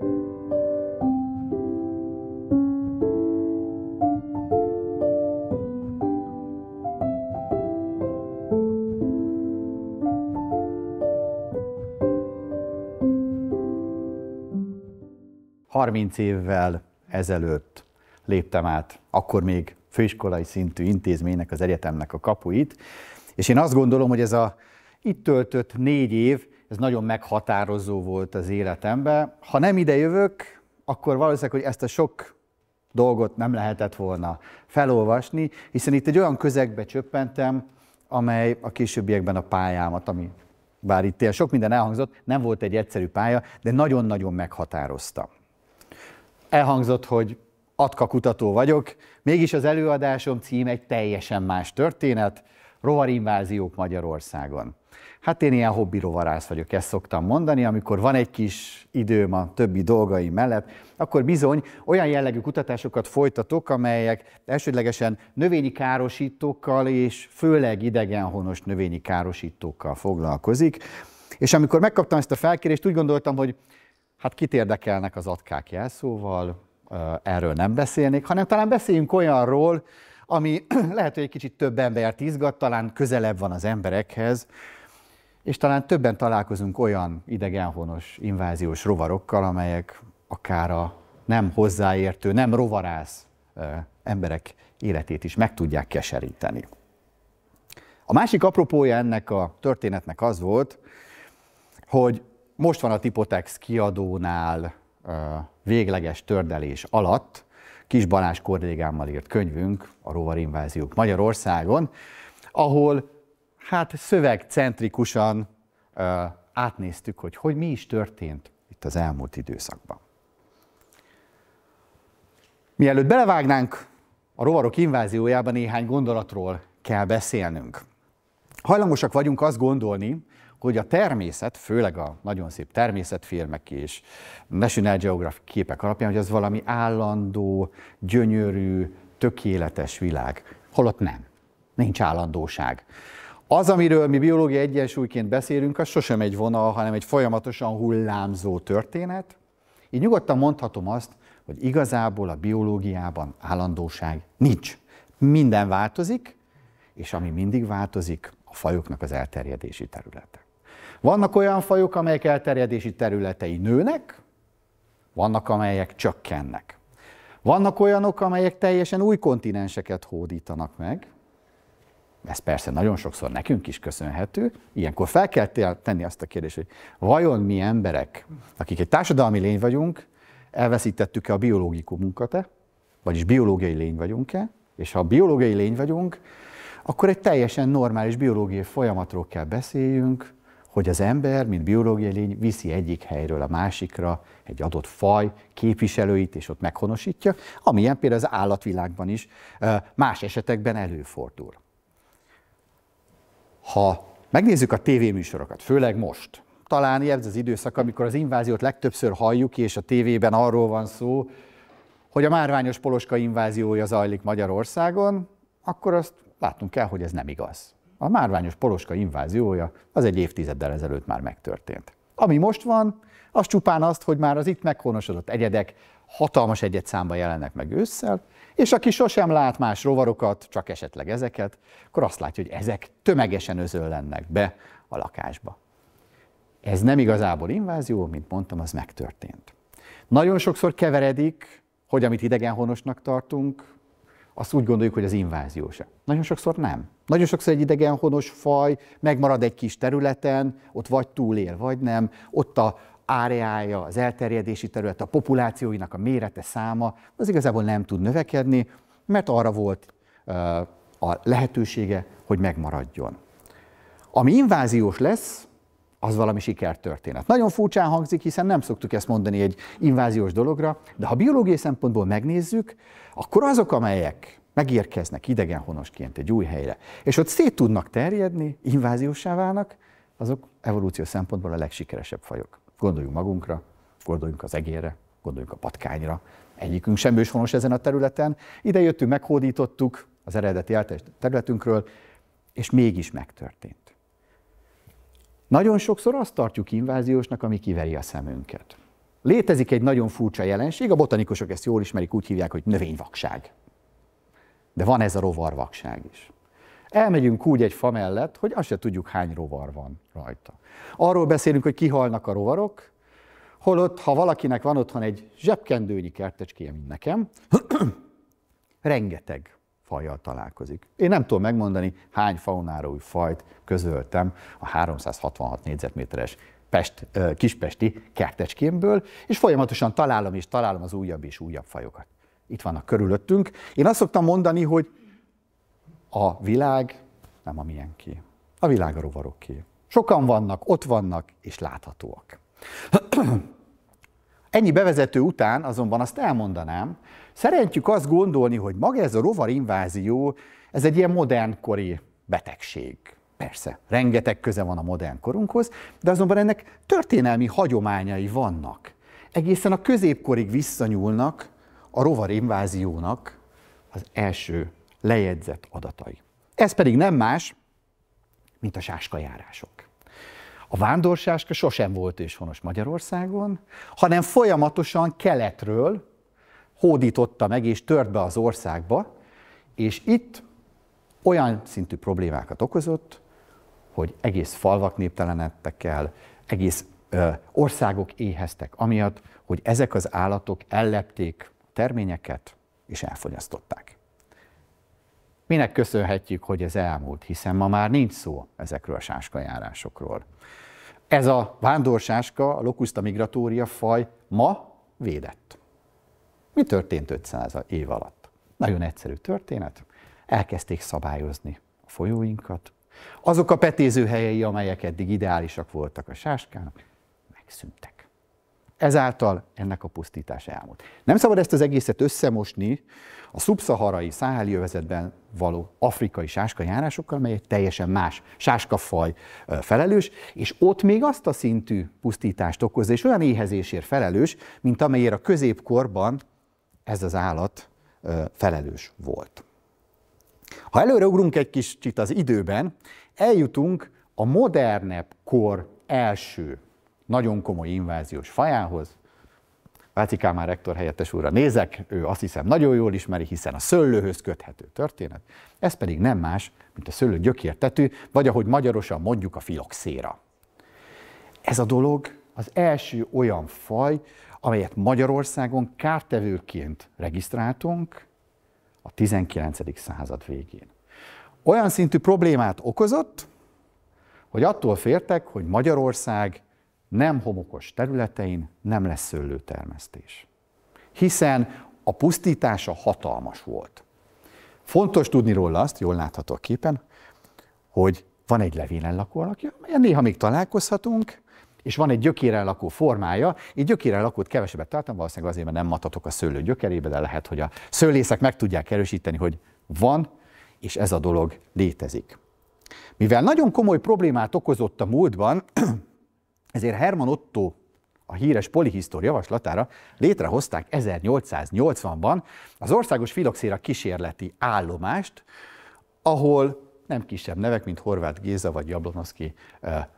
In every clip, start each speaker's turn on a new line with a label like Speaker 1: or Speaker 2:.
Speaker 1: 30 évvel ezelőtt léptem át, akkor még főiskolai szintű intézménynek, az egyetemnek a kapuit, és én azt gondolom, hogy ez a itt töltött négy év ez nagyon meghatározó volt az életemben. Ha nem ide jövök, akkor valószínűleg, hogy ezt a sok dolgot nem lehetett volna felolvasni, hiszen itt egy olyan közegbe csöppentem, amely a későbbiekben a pályámat, ami bár itt sok minden elhangzott, nem volt egy egyszerű pálya, de nagyon-nagyon meghatározta. Elhangzott, hogy Atka kutató vagyok, mégis az előadásom cím egy teljesen más történet, rovarinváziók Magyarországon. Hát én ilyen hobbi rovarász vagyok, ezt szoktam mondani, amikor van egy kis időm a többi dolgai mellett, akkor bizony olyan jellegű kutatásokat folytatok, amelyek elsődlegesen növényi károsítókkal és főleg idegenhonos növényi károsítókkal foglalkozik. És amikor megkaptam ezt a felkérést, úgy gondoltam, hogy hát kit érdekelnek az atkák jelszóval, erről nem beszélnék, hanem talán beszéljünk olyanról, ami lehet, hogy egy kicsit több embert izgat, talán közelebb van az emberekhez, és talán többen találkozunk olyan idegenhonos, inváziós rovarokkal, amelyek akár a nem hozzáértő, nem rovarász emberek életét is meg tudják keseríteni. A másik apropója ennek a történetnek az volt, hogy most van a Tipotex kiadónál végleges tördelés alatt, Kis Balázs kollégámmal írt könyvünk, a rovarinváziók Magyarországon, ahol hát szövegcentrikusan ö, átnéztük, hogy, hogy mi is történt itt az elmúlt időszakban. Mielőtt belevágnánk a rovarok inváziójában, néhány gondolatról kell beszélnünk. Hajlamosak vagyunk azt gondolni, hogy a természet, főleg a nagyon szép természetfilmek és National Geographic képek alapján, hogy az valami állandó, gyönyörű, tökéletes világ. Holott nem. Nincs állandóság. Az, amiről mi biológiai egyensúlyként beszélünk, az sosem egy vonal, hanem egy folyamatosan hullámzó történet. Így nyugodtan mondhatom azt, hogy igazából a biológiában állandóság nincs. Minden változik, és ami mindig változik, a fajoknak az elterjedési területe. Vannak olyan fajok, amelyek elterjedési területei nőnek, vannak, amelyek csökkennek. Vannak olyanok, amelyek teljesen új kontinenseket hódítanak meg, ez persze nagyon sokszor nekünk is köszönhető, ilyenkor fel kell tenni azt a kérdést, hogy vajon mi emberek, akik egy társadalmi lény vagyunk, elveszítettük-e a biológikumunkat e vagyis biológiai lény vagyunk-e, és ha biológiai lény vagyunk, akkor egy teljesen normális biológiai folyamatról kell beszéljünk, hogy az ember, mint biológiai lény, viszi egyik helyről a másikra egy adott faj képviselőit, és ott meghonosítja, amilyen például az állatvilágban is más esetekben előfordul. Ha megnézzük a tévéműsorokat, főleg most, talán ez az időszak, amikor az inváziót legtöbbször halljuk, és a tévében arról van szó, hogy a márványos poloska inváziója zajlik Magyarországon, akkor azt látnunk kell, hogy ez nem igaz. A márványos poloska inváziója az egy évtizeddel ezelőtt már megtörtént. Ami most van, az csupán azt, hogy már az itt meghonosodott egyedek hatalmas egyetszámban jelennek meg ősszel, és aki sosem lát más rovarokat, csak esetleg ezeket, akkor azt látja, hogy ezek tömegesen özöllennek be a lakásba. Ez nem igazából invázió, mint mondtam, az megtörtént. Nagyon sokszor keveredik, hogy amit idegenhonosnak tartunk, azt úgy gondoljuk, hogy az invázió se. Nagyon sokszor nem. Nagyon sokszor egy idegenhonos faj megmarad egy kis területen, ott vagy túlél, vagy nem, ott a áreája, az elterjedési terület, a populációinak a mérete, száma, az igazából nem tud növekedni, mert arra volt a lehetősége, hogy megmaradjon. Ami inváziós lesz, az valami sikertörténet. Nagyon furcsán hangzik, hiszen nem szoktuk ezt mondani egy inváziós dologra, de ha biológiai szempontból megnézzük, akkor azok, amelyek megérkeznek idegenhonosként egy új helyre, és ott szét tudnak terjedni, inváziósá válnak, azok evolúció szempontból a legsikeresebb fajok. Gondoljunk magunkra, gondoljunk az egérre, gondoljunk a patkányra. Egyikünk sem őshonos ezen a területen. Ide jöttünk, meghódítottuk az eredeti területünkről, és mégis megtörtént. Nagyon sokszor azt tartjuk inváziósnak, ami kiveri a szemünket. Létezik egy nagyon furcsa jelenség, a botanikusok ezt jól ismerik, úgy hívják, hogy növényvakság. De van ez a rovarvakság is. Elmegyünk úgy egy fa mellett, hogy azt se tudjuk, hány rovar van rajta. Arról beszélünk, hogy kihalnak a rovarok, holott, ha valakinek van otthon egy zsebkendőnyi kertecskéje, mint nekem, rengeteg fajjal találkozik. Én nem tudom megmondani, hány faunáról fajt közöltem a 366 négyzetméteres Pest, kispesti kertecskémből, és folyamatosan találom és találom az újabb és újabb fajokat. Itt vannak körülöttünk. Én azt szoktam mondani, hogy a világ nem a miénké. A világ a rovaroké. Sokan vannak, ott vannak és láthatóak. Ennyi bevezető után azonban azt elmondanám, szeretjük azt gondolni, hogy maga ez a rovarinvázió, ez egy ilyen modernkori betegség. Persze, rengeteg köze van a modern korunkhoz, de azonban ennek történelmi hagyományai vannak. Egészen a középkorig visszanyúlnak a rovarinváziónak az első lejegyzett adatai. Ez pedig nem más, mint a sáskajárások. A vándorsáska sosem volt őshonos Magyarországon, hanem folyamatosan keletről hódította meg és tört be az országba, és itt olyan szintű problémákat okozott, hogy egész falvak néptelenedtek el, egész ö, országok éheztek, amiatt, hogy ezek az állatok ellepték terményeket és elfogyasztották. Minek köszönhetjük, hogy ez elmúlt, hiszen ma már nincs szó ezekről a sáskajárásokról. Ez a vándorsáska, a locusta migratória faj ma védett. Mi történt 500 év alatt? Nagyon egyszerű történet. Elkezdték szabályozni a folyóinkat. Azok a petéző helyei, amelyek eddig ideálisak voltak a sáskának, megszűntek. Ezáltal ennek a pusztítás elmúlt. Nem szabad ezt az egészet összemosni a szubszaharai száháli övezetben való afrikai sáskajárásokkal, mely egy teljesen más sáskafaj felelős, és ott még azt a szintű pusztítást okozza, és olyan éhezésért felelős, mint amelyért a középkorban ez az állat felelős volt. Ha előreugrunk egy kicsit az időben, eljutunk a modernebb kor első nagyon komoly inváziós fajához, Váci Kálmán rektor helyettes úrra nézek, ő azt hiszem nagyon jól ismeri, hiszen a szöllőhöz köthető történet. Ez pedig nem más, mint a szöllő gyökértetű, vagy ahogy magyarosan mondjuk a filoxéra. Ez a dolog az első olyan faj, amelyet Magyarországon kártevőként regisztráltunk a 19. század végén. Olyan szintű problémát okozott, hogy attól fértek, hogy Magyarország nem homokos területein nem lesz szőlőtermesztés. Hiszen a pusztítása hatalmas volt. Fontos tudni róla azt, jól látható a képen, hogy van egy levélen lakó alakja, néha még találkozhatunk, és van egy gyökérrel lakó formája. Így gyökérrel lakót kevesebbet tartom, valószínűleg azért, mert nem matatok a szőlő gyökerébe, de lehet, hogy a szőlészek meg tudják erősíteni, hogy van, és ez a dolog létezik. Mivel nagyon komoly problémát okozott a múltban, ezért Herman Otto a híres polihisztor javaslatára létrehozták 1880-ban az Országos Filoxéra kísérleti állomást, ahol nem kisebb nevek, mint Horváth Géza vagy Jablonoszki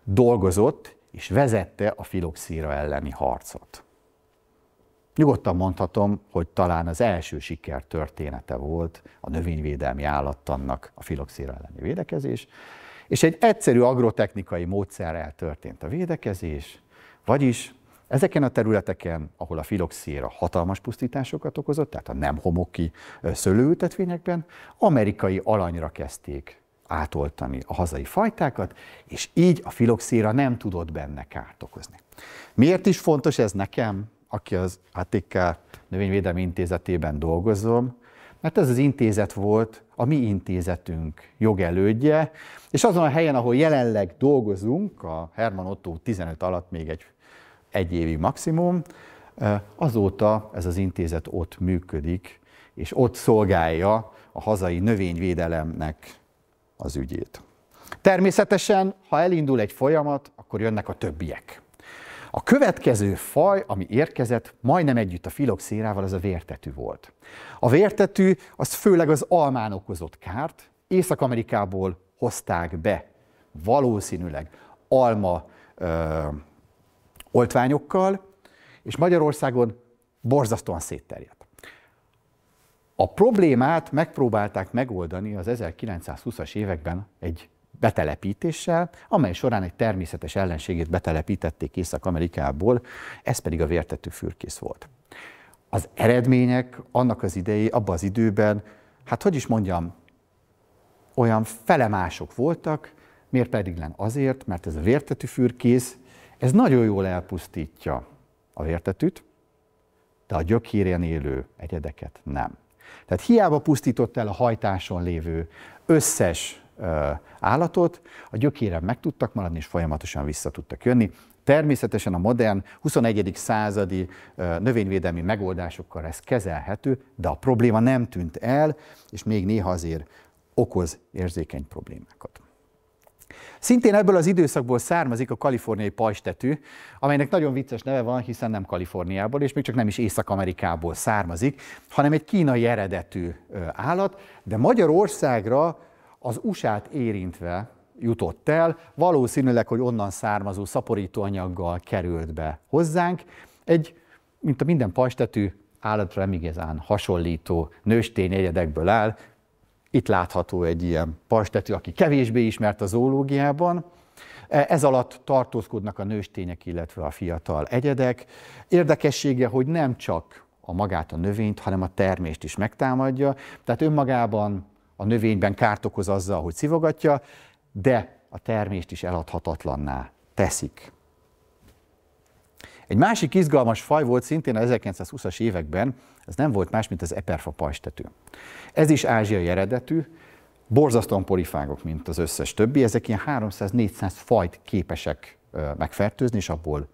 Speaker 1: dolgozott és vezette a filoxíra elleni harcot. Nyugodtan mondhatom, hogy talán az első siker története volt a növényvédelmi állattannak a filoxíra elleni védekezés, és egy egyszerű agrotechnikai módszerrel történt a védekezés, vagyis Ezeken a területeken, ahol a filoxéra hatalmas pusztításokat okozott, tehát a nem homoki szőlőültetvényekben, amerikai alanyra kezdték átoltani a hazai fajtákat, és így a filoxéra nem tudott benne kárt okozni. Miért is fontos ez nekem, aki az ATK Növényvédelmi Intézetében dolgozom? Mert ez az intézet volt a mi intézetünk jogelődje, és azon a helyen, ahol jelenleg dolgozunk, a Herman Otto 15 alatt még egy, egy évi maximum, azóta ez az intézet ott működik, és ott szolgálja a hazai növényvédelemnek az ügyét. Természetesen, ha elindul egy folyamat, akkor jönnek a többiek. A következő faj, ami érkezett, majdnem együtt a filoxérával, az a vértetű volt. A vértetű az főleg az almán okozott kárt, Észak-Amerikából hozták be valószínűleg alma ö, oltványokkal, és Magyarországon borzasztóan szétterjedt. A problémát megpróbálták megoldani az 1920-as években egy betelepítéssel, amely során egy természetes ellenségét betelepítették Észak-Amerikából, ez pedig a vértető fürkész volt. Az eredmények annak az idei, abban az időben, hát hogy is mondjam, olyan felemások voltak, miért pedig len azért, mert ez a vértetű fürkész, ez nagyon jól elpusztítja a vértetűt, de a gyökérén élő egyedeket nem. Tehát hiába pusztított el a hajtáson lévő összes állatot, a gyökére meg tudtak maradni, és folyamatosan vissza tudtak jönni. Természetesen a modern 21. századi növényvédelmi megoldásokkal ez kezelhető, de a probléma nem tűnt el, és még néha azért okoz érzékeny problémákat. Szintén ebből az időszakból származik a kaliforniai pajstetű, amelynek nagyon vicces neve van, hiszen nem Kaliforniából, és még csak nem is Észak-Amerikából származik, hanem egy kínai eredetű állat, de Magyarországra az USA-t érintve jutott el, valószínűleg, hogy onnan származó szaporítóanyaggal került be hozzánk. Egy, mint a minden pastetű, állatra nem igazán hasonlító nőstény egyedekből áll. Itt látható egy ilyen pastetű, aki kevésbé ismert a zoológiában. E, ez alatt tartózkodnak a nőstények, illetve a fiatal egyedek. Érdekessége, hogy nem csak a magát a növényt, hanem a termést is megtámadja. Tehát önmagában a növényben kárt okoz azzal, hogy szivogatja, de a termést is eladhatatlanná teszik. Egy másik izgalmas faj volt szintén a 1920-as években, ez nem volt más, mint az eperfa pajstető. Ez is ázsiai eredetű, borzasztóan polifágok, mint az összes többi, ezek ilyen 300-400 fajt képesek megfertőzni, és abból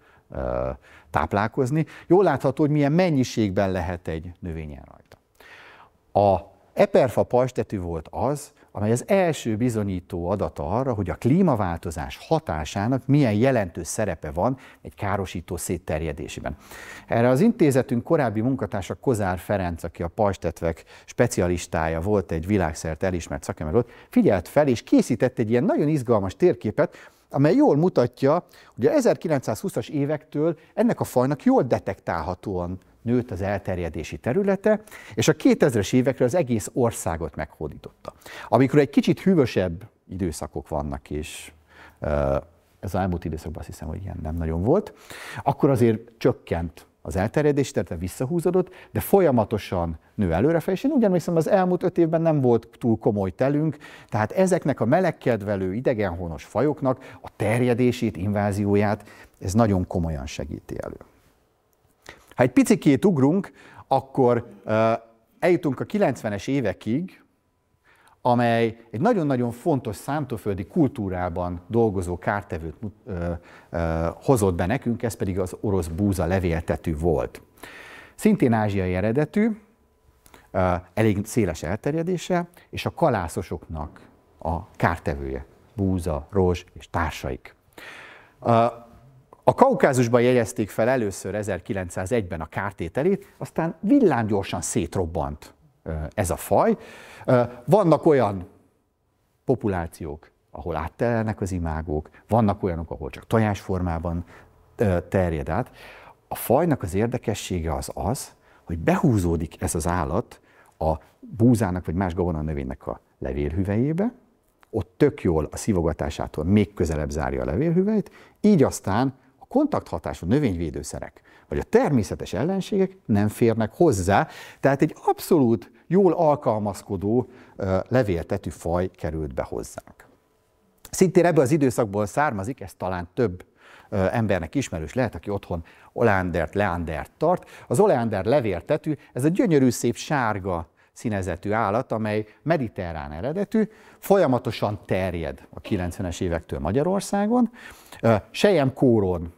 Speaker 1: táplálkozni. Jól látható, hogy milyen mennyiségben lehet egy növényen rajta. A Eperfa pajstetű volt az, amely az első bizonyító adata arra, hogy a klímaváltozás hatásának milyen jelentős szerepe van egy károsító szétterjedésében. Erre az intézetünk korábbi munkatársa Kozár Ferenc, aki a pajstetvek specialistája volt, egy világszerte elismert szakember volt, figyelt fel és készített egy ilyen nagyon izgalmas térképet, amely jól mutatja, hogy a 1920-as évektől ennek a fajnak jól detektálhatóan nőtt az elterjedési területe, és a 2000-es évekre az egész országot meghódította. Amikor egy kicsit hűvösebb időszakok vannak, és ez az elmúlt időszakban azt hiszem, hogy ilyen nem nagyon volt, akkor azért csökkent az elterjedés, tehát visszahúzódott, de folyamatosan nő előrefelé, és én úgy emlékszem, az elmúlt öt évben nem volt túl komoly telünk, tehát ezeknek a melegkedvelő idegenhonos fajoknak a terjedését, invázióját ez nagyon komolyan segíti elő. Ha egy picikét ugrunk, akkor eljutunk a 90-es évekig, amely egy nagyon-nagyon fontos szántóföldi kultúrában dolgozó kártevőt hozott be nekünk, ez pedig az orosz búza levéltetű volt. Szintén ázsiai eredetű, elég széles elterjedése, és a kalászosoknak a kártevője, búza, rozs és társaik. A Kaukázusban jegyezték fel először 1901-ben a kártételét, aztán villámgyorsan szétrobbant ez a faj. Vannak olyan populációk, ahol áttelelnek az imágók, vannak olyanok, ahol csak tojásformában terjed át. A fajnak az érdekessége az az, hogy behúzódik ez az állat a búzának vagy más növénynek a levélhüvejébe, ott tök jól a szivogatásától még közelebb zárja a levélhüvelyt, így aztán kontakthatású növényvédőszerek vagy a természetes ellenségek nem férnek hozzá, tehát egy abszolút jól alkalmazkodó levéltetű faj került be hozzánk. Szintén ebből az időszakból származik, ez talán több embernek ismerős lehet, aki otthon oleandert, leandert tart. Az oleander levértetű, ez a gyönyörű szép sárga színezetű állat, amely mediterrán eredetű, folyamatosan terjed a 90-es évektől Magyarországon. kóron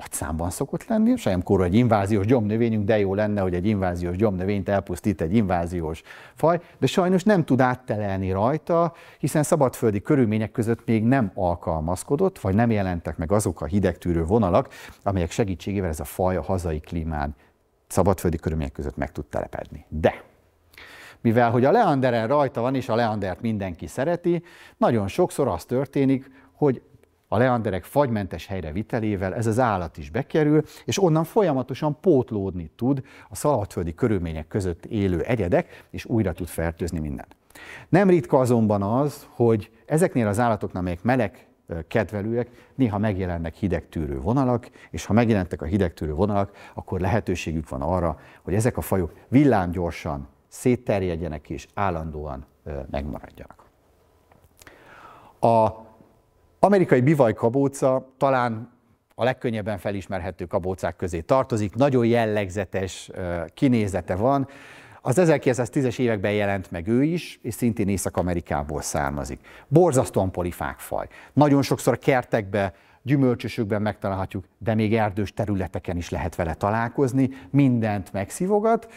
Speaker 1: nagy számban szokott lenni, sejemkor egy inváziós gyomnövényünk, de jó lenne, hogy egy inváziós gyomnövényt elpusztít egy inváziós faj, de sajnos nem tud áttelelni rajta, hiszen szabadföldi körülmények között még nem alkalmazkodott, vagy nem jelentek meg azok a hidegtűrő vonalak, amelyek segítségével ez a faj a hazai klímán szabadföldi körülmények között meg tud telepedni. De mivel hogy a leanderen rajta van, és a leandert mindenki szereti, nagyon sokszor az történik, hogy a leanderek fagymentes helyre vitelével ez az állat is bekerül, és onnan folyamatosan pótlódni tud a szalagföldi körülmények között élő egyedek, és újra tud fertőzni mindent. Nem ritka azonban az, hogy ezeknél az állatoknál, amelyek meleg kedvelőek, néha megjelennek hidegtűrő vonalak, és ha megjelentek a hidegtűrő vonalak, akkor lehetőségük van arra, hogy ezek a fajok villámgyorsan szétterjedjenek és állandóan megmaradjanak. A Amerikai bivaj-kabóca talán a legkönnyebben felismerhető kabócák közé tartozik, nagyon jellegzetes kinézete van. Az 1910-es években jelent meg ő is, és szintén Észak-Amerikából származik. Borzasztóan polifák faj. Nagyon sokszor a kertekbe, gyümölcsösökben megtalálhatjuk, de még erdős területeken is lehet vele találkozni, mindent megszívogat.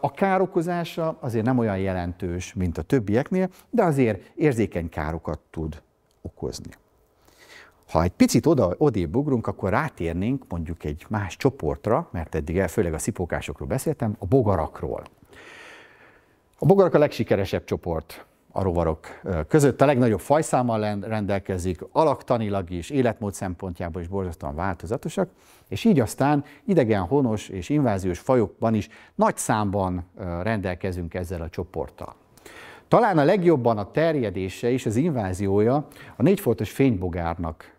Speaker 1: A károkozása azért nem olyan jelentős, mint a többieknél, de azért érzékeny károkat tud okozni. Ha egy picit oda, odébb ugrunk, akkor rátérnénk mondjuk egy más csoportra, mert eddig el, főleg a szipókásokról beszéltem, a bogarakról. A bogarak a legsikeresebb csoport a rovarok között. A legnagyobb fajszámmal rendelkezik, alaktanilag is, életmód szempontjából is borzasztóan változatosak, és így aztán idegen, honos és inváziós fajokban is nagy számban rendelkezünk ezzel a csoporttal. Talán a legjobban a terjedése és az inváziója a négyfoltos fénybogárnak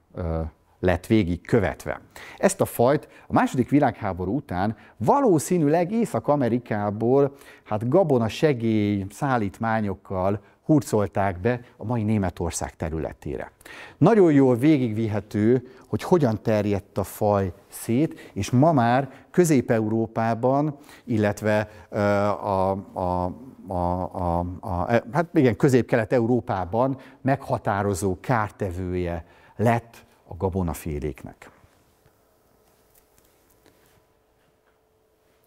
Speaker 1: lett végig követve. Ezt a fajt a második világháború után valószínűleg Észak-Amerikából hát gabona segély szállítmányokkal hurcolták be a mai Németország területére. Nagyon jól végigvihető, hogy hogyan terjedt a faj szét, és ma már Közép-Európában, illetve a, a a, a, a, e, hát igen, közép-kelet-európában meghatározó kártevője lett a gabonaféléknek.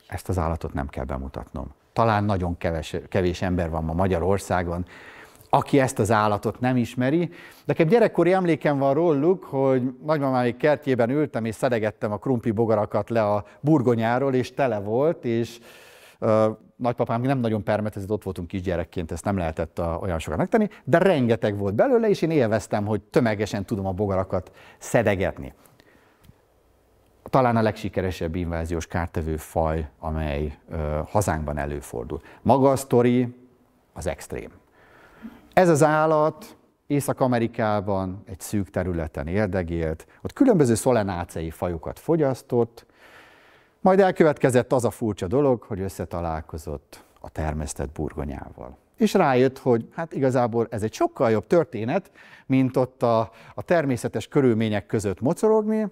Speaker 1: Ezt az állatot nem kell bemutatnom. Talán nagyon keves, kevés ember van ma Magyarországon, aki ezt az állatot nem ismeri. Nekem gyerekkori emlékem van róluk, hogy nagymamáik kertjében ültem és szedegettem a krumpi bogarakat le a burgonyáról, és tele volt, és nagypapám nem nagyon permetezett, ott voltunk kisgyerekként, ezt nem lehetett a, olyan sokat megtenni, de rengeteg volt belőle, és én élveztem, hogy tömegesen tudom a bogarakat szedegetni. Talán a legsikeresebb inváziós kártevő faj, amely ö, hazánkban előfordul. Maga a sztori az extrém. Ez az állat Észak-Amerikában egy szűk területen érdegélt, ott különböző szolenácei fajokat fogyasztott, majd elkövetkezett az a furcsa dolog, hogy összetalálkozott a termesztett burgonyával. És rájött, hogy hát igazából ez egy sokkal jobb történet, mint ott a, a természetes körülmények között mocorogni,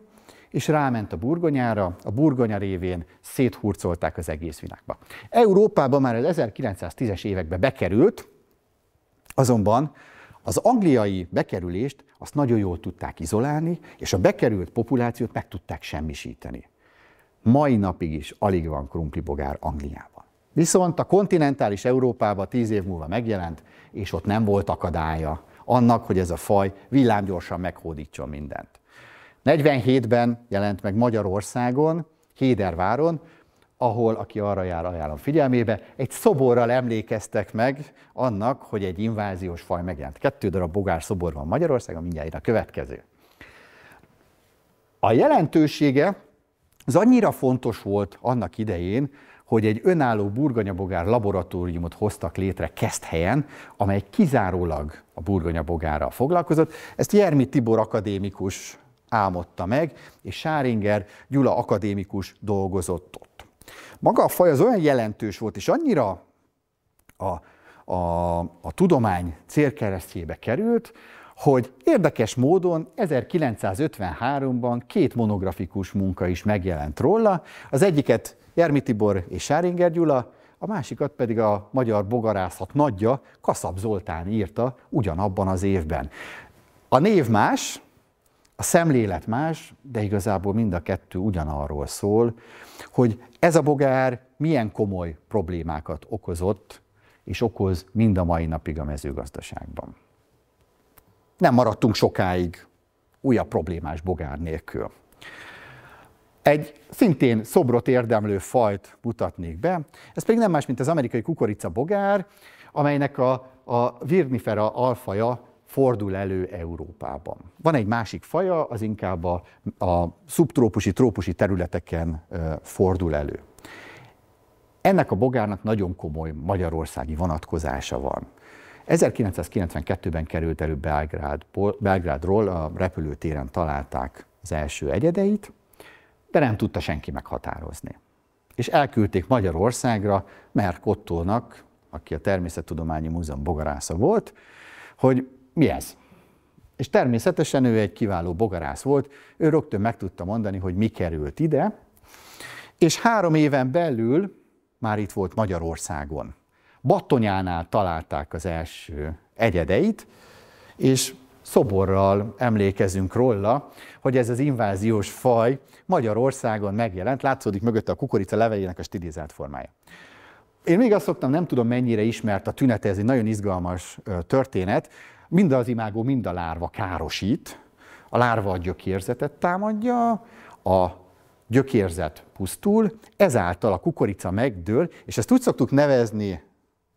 Speaker 1: és ráment a burgonyára, a burgonya révén széthurcolták az egész világba. Európában már az 1910-es évekbe bekerült, azonban az angliai bekerülést azt nagyon jól tudták izolálni, és a bekerült populációt meg tudták semmisíteni mai napig is alig van krumplibogár Angliában. Viszont a kontinentális Európába tíz év múlva megjelent, és ott nem volt akadálya annak, hogy ez a faj villámgyorsan meghódítson mindent. 47-ben jelent meg Magyarországon, Héderváron, ahol, aki arra jár, ajánlom figyelmébe, egy szoborral emlékeztek meg annak, hogy egy inváziós faj megjelent. Kettő darab bogár szobor van Magyarországon, mindjárt a következő. A jelentősége ez annyira fontos volt annak idején, hogy egy önálló burgonyabogár laboratóriumot hoztak létre Keszthelyen, amely kizárólag a burgonyabogárral foglalkozott. Ezt Jermi Tibor akadémikus álmodta meg, és Sáringer Gyula akadémikus dolgozott ott. Maga a faj az olyan jelentős volt, és annyira a, a, a tudomány célkeresztjébe került, hogy érdekes módon 1953-ban két monografikus munka is megjelent róla, az egyiket Jermi Tibor és Sáringer Gyula, a másikat pedig a magyar bogarászat nagyja, Kaszab Zoltán írta ugyanabban az évben. A név más, a szemlélet más, de igazából mind a kettő ugyanarról szól, hogy ez a bogár milyen komoly problémákat okozott és okoz mind a mai napig a mezőgazdaságban nem maradtunk sokáig újabb problémás bogár nélkül. Egy szintén szobrot érdemlő fajt mutatnék be, ez pedig nem más, mint az amerikai kukorica bogár, amelynek a, a Virnifera alfaja fordul elő Európában. Van egy másik faja, az inkább a, a szubtrópusi, trópusi területeken e, fordul elő. Ennek a bogárnak nagyon komoly magyarországi vonatkozása van. 1992-ben került elő Belgrádból, Belgrádról, a repülőtéren találták az első egyedeit, de nem tudta senki meghatározni. És elküldték Magyarországra Merk Ottónak, aki a Természettudományi Múzeum bogarásza volt, hogy mi ez. És természetesen ő egy kiváló bogarász volt, ő rögtön meg tudta mondani, hogy mi került ide, és három éven belül már itt volt Magyarországon. Batonyánál találták az első egyedeit, és szoborral emlékezünk róla, hogy ez az inváziós faj Magyarországon megjelent, látszódik mögötte a kukorica levelének a stilizált formája. Én még azt szoktam, nem tudom mennyire ismert a tünete, ez egy nagyon izgalmas történet, mind az imágó, mind a lárva károsít, a lárva a gyökérzetet támadja, a gyökérzet pusztul, ezáltal a kukorica megdől, és ezt úgy szoktuk nevezni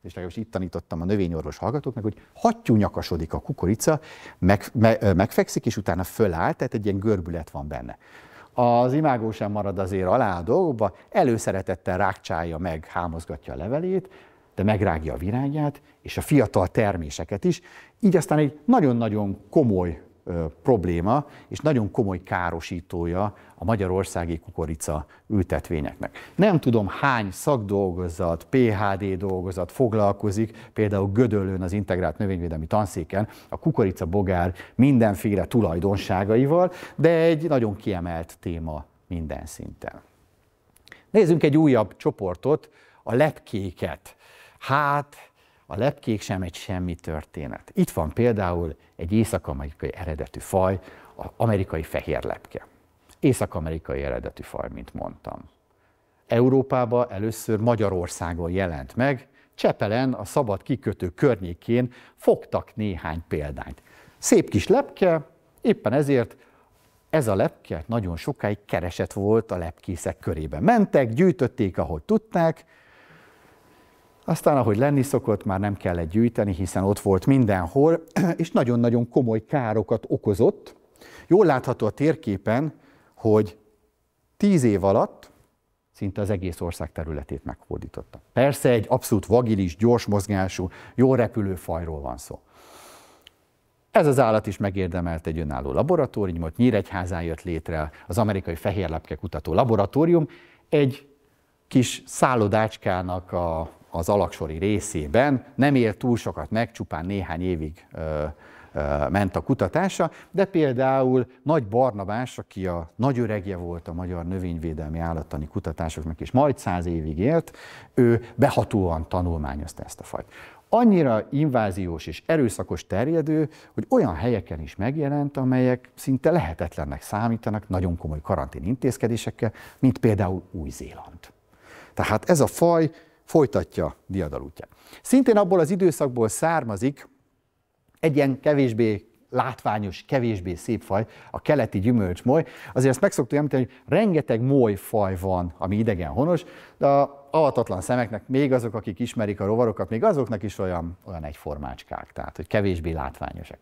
Speaker 1: és legalábbis itt tanítottam a növényorvos hallgatóknak, hogy hattyú nyakasodik a kukorica, meg, me, megfekszik, és utána föláll, tehát egy ilyen görbület van benne. Az imágó sem marad azért alá a dolgokba, előszeretettel rákcsálja meg, hámozgatja a levelét, de megrágja a virágját, és a fiatal terméseket is, így aztán egy nagyon-nagyon komoly probléma, és nagyon komoly károsítója a magyarországi kukorica ültetvényeknek. Nem tudom hány szakdolgozat, PHD dolgozat foglalkozik, például Gödöllőn az integrált növényvédelmi tanszéken a kukorica bogár mindenféle tulajdonságaival, de egy nagyon kiemelt téma minden szinten. Nézzünk egy újabb csoportot, a lepkéket. Hát, a lepkék sem egy semmi történet. Itt van például egy észak-amerikai eredetű faj, az amerikai lepke. Észak-amerikai eredetű faj, mint mondtam. Európába először Magyarországon jelent meg, Csepelen a szabad kikötő környékén fogtak néhány példányt. Szép kis lepke, éppen ezért ez a lepke nagyon sokáig keresett volt a lepkészek körében. Mentek, gyűjtötték, ahol tudták, aztán, ahogy lenni szokott, már nem kellett gyűjteni, hiszen ott volt mindenhol, és nagyon-nagyon komoly károkat okozott. Jól látható a térképen, hogy tíz év alatt szinte az egész ország területét meghódította. Persze egy abszolút vagilis, gyors mozgású, jó repülő fajról van szó. Ez az állat is megérdemelt egy önálló laboratóriumot, Nyíregyházán jött létre az amerikai fehérlepke kutató laboratórium, egy kis szállodácskának a az alaksori részében, nem ért túl sokat meg, csupán néhány évig ö, ö, ment a kutatása, de például Nagy Barnabás, aki a nagy öregje volt a magyar növényvédelmi állattani kutatásoknak, és majd száz évig élt, ő behatóan tanulmányozta ezt a fajt annyira inváziós és erőszakos terjedő, hogy olyan helyeken is megjelent, amelyek szinte lehetetlennek számítanak nagyon komoly karantén intézkedésekkel, mint például Új-Zéland. Tehát ez a faj folytatja diadalútját. Szintén abból az időszakból származik egy ilyen kevésbé látványos, kevésbé szép faj, a keleti gyümölcsmoly. Azért ezt meg szoktuk említeni, hogy rengeteg molyfaj van, ami idegen honos, de a avatatlan szemeknek, még azok, akik ismerik a rovarokat, még azoknak is olyan, olyan egyformácskák, tehát hogy kevésbé látványosak.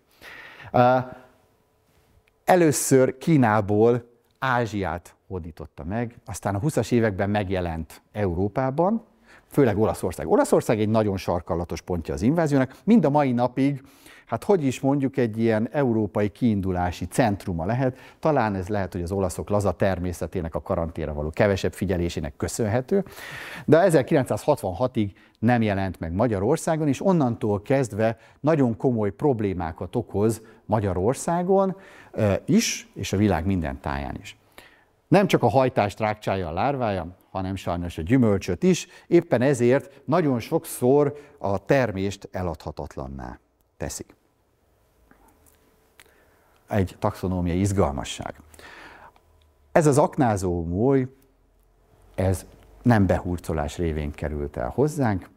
Speaker 1: Először Kínából Ázsiát hódította meg, aztán a 20-as években megjelent Európában, főleg Olaszország. Olaszország egy nagyon sarkallatos pontja az inváziónak, mind a mai napig, hát hogy is mondjuk egy ilyen európai kiindulási centruma lehet, talán ez lehet, hogy az olaszok laza természetének a karantéra való kevesebb figyelésének köszönhető, de 1966-ig nem jelent meg Magyarországon, és onnantól kezdve nagyon komoly problémákat okoz Magyarországon eh, is, és a világ minden táján is. Nem csak a hajtást rákcsálja a lárvája, hanem sajnos a gyümölcsöt is, éppen ezért nagyon sokszor a termést eladhatatlanná teszi. Egy taxonómiai izgalmasság. Ez az aknázó múj, ez nem behurcolás révén került el hozzánk,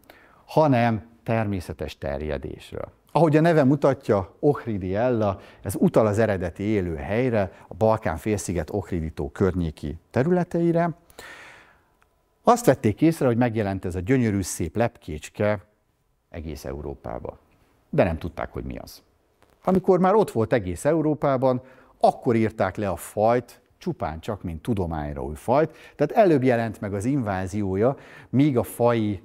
Speaker 1: hanem természetes terjedésről. Ahogy a neve mutatja, Ohridi Ella, ez utal az eredeti élő helyre, a Balkán félsziget Ohridító környéki területeire. Azt vették észre, hogy megjelent ez a gyönyörű szép lepkécske egész Európába. De nem tudták, hogy mi az. Amikor már ott volt egész Európában, akkor írták le a fajt, csupán csak mint tudományra új fajt, tehát előbb jelent meg az inváziója, míg a fai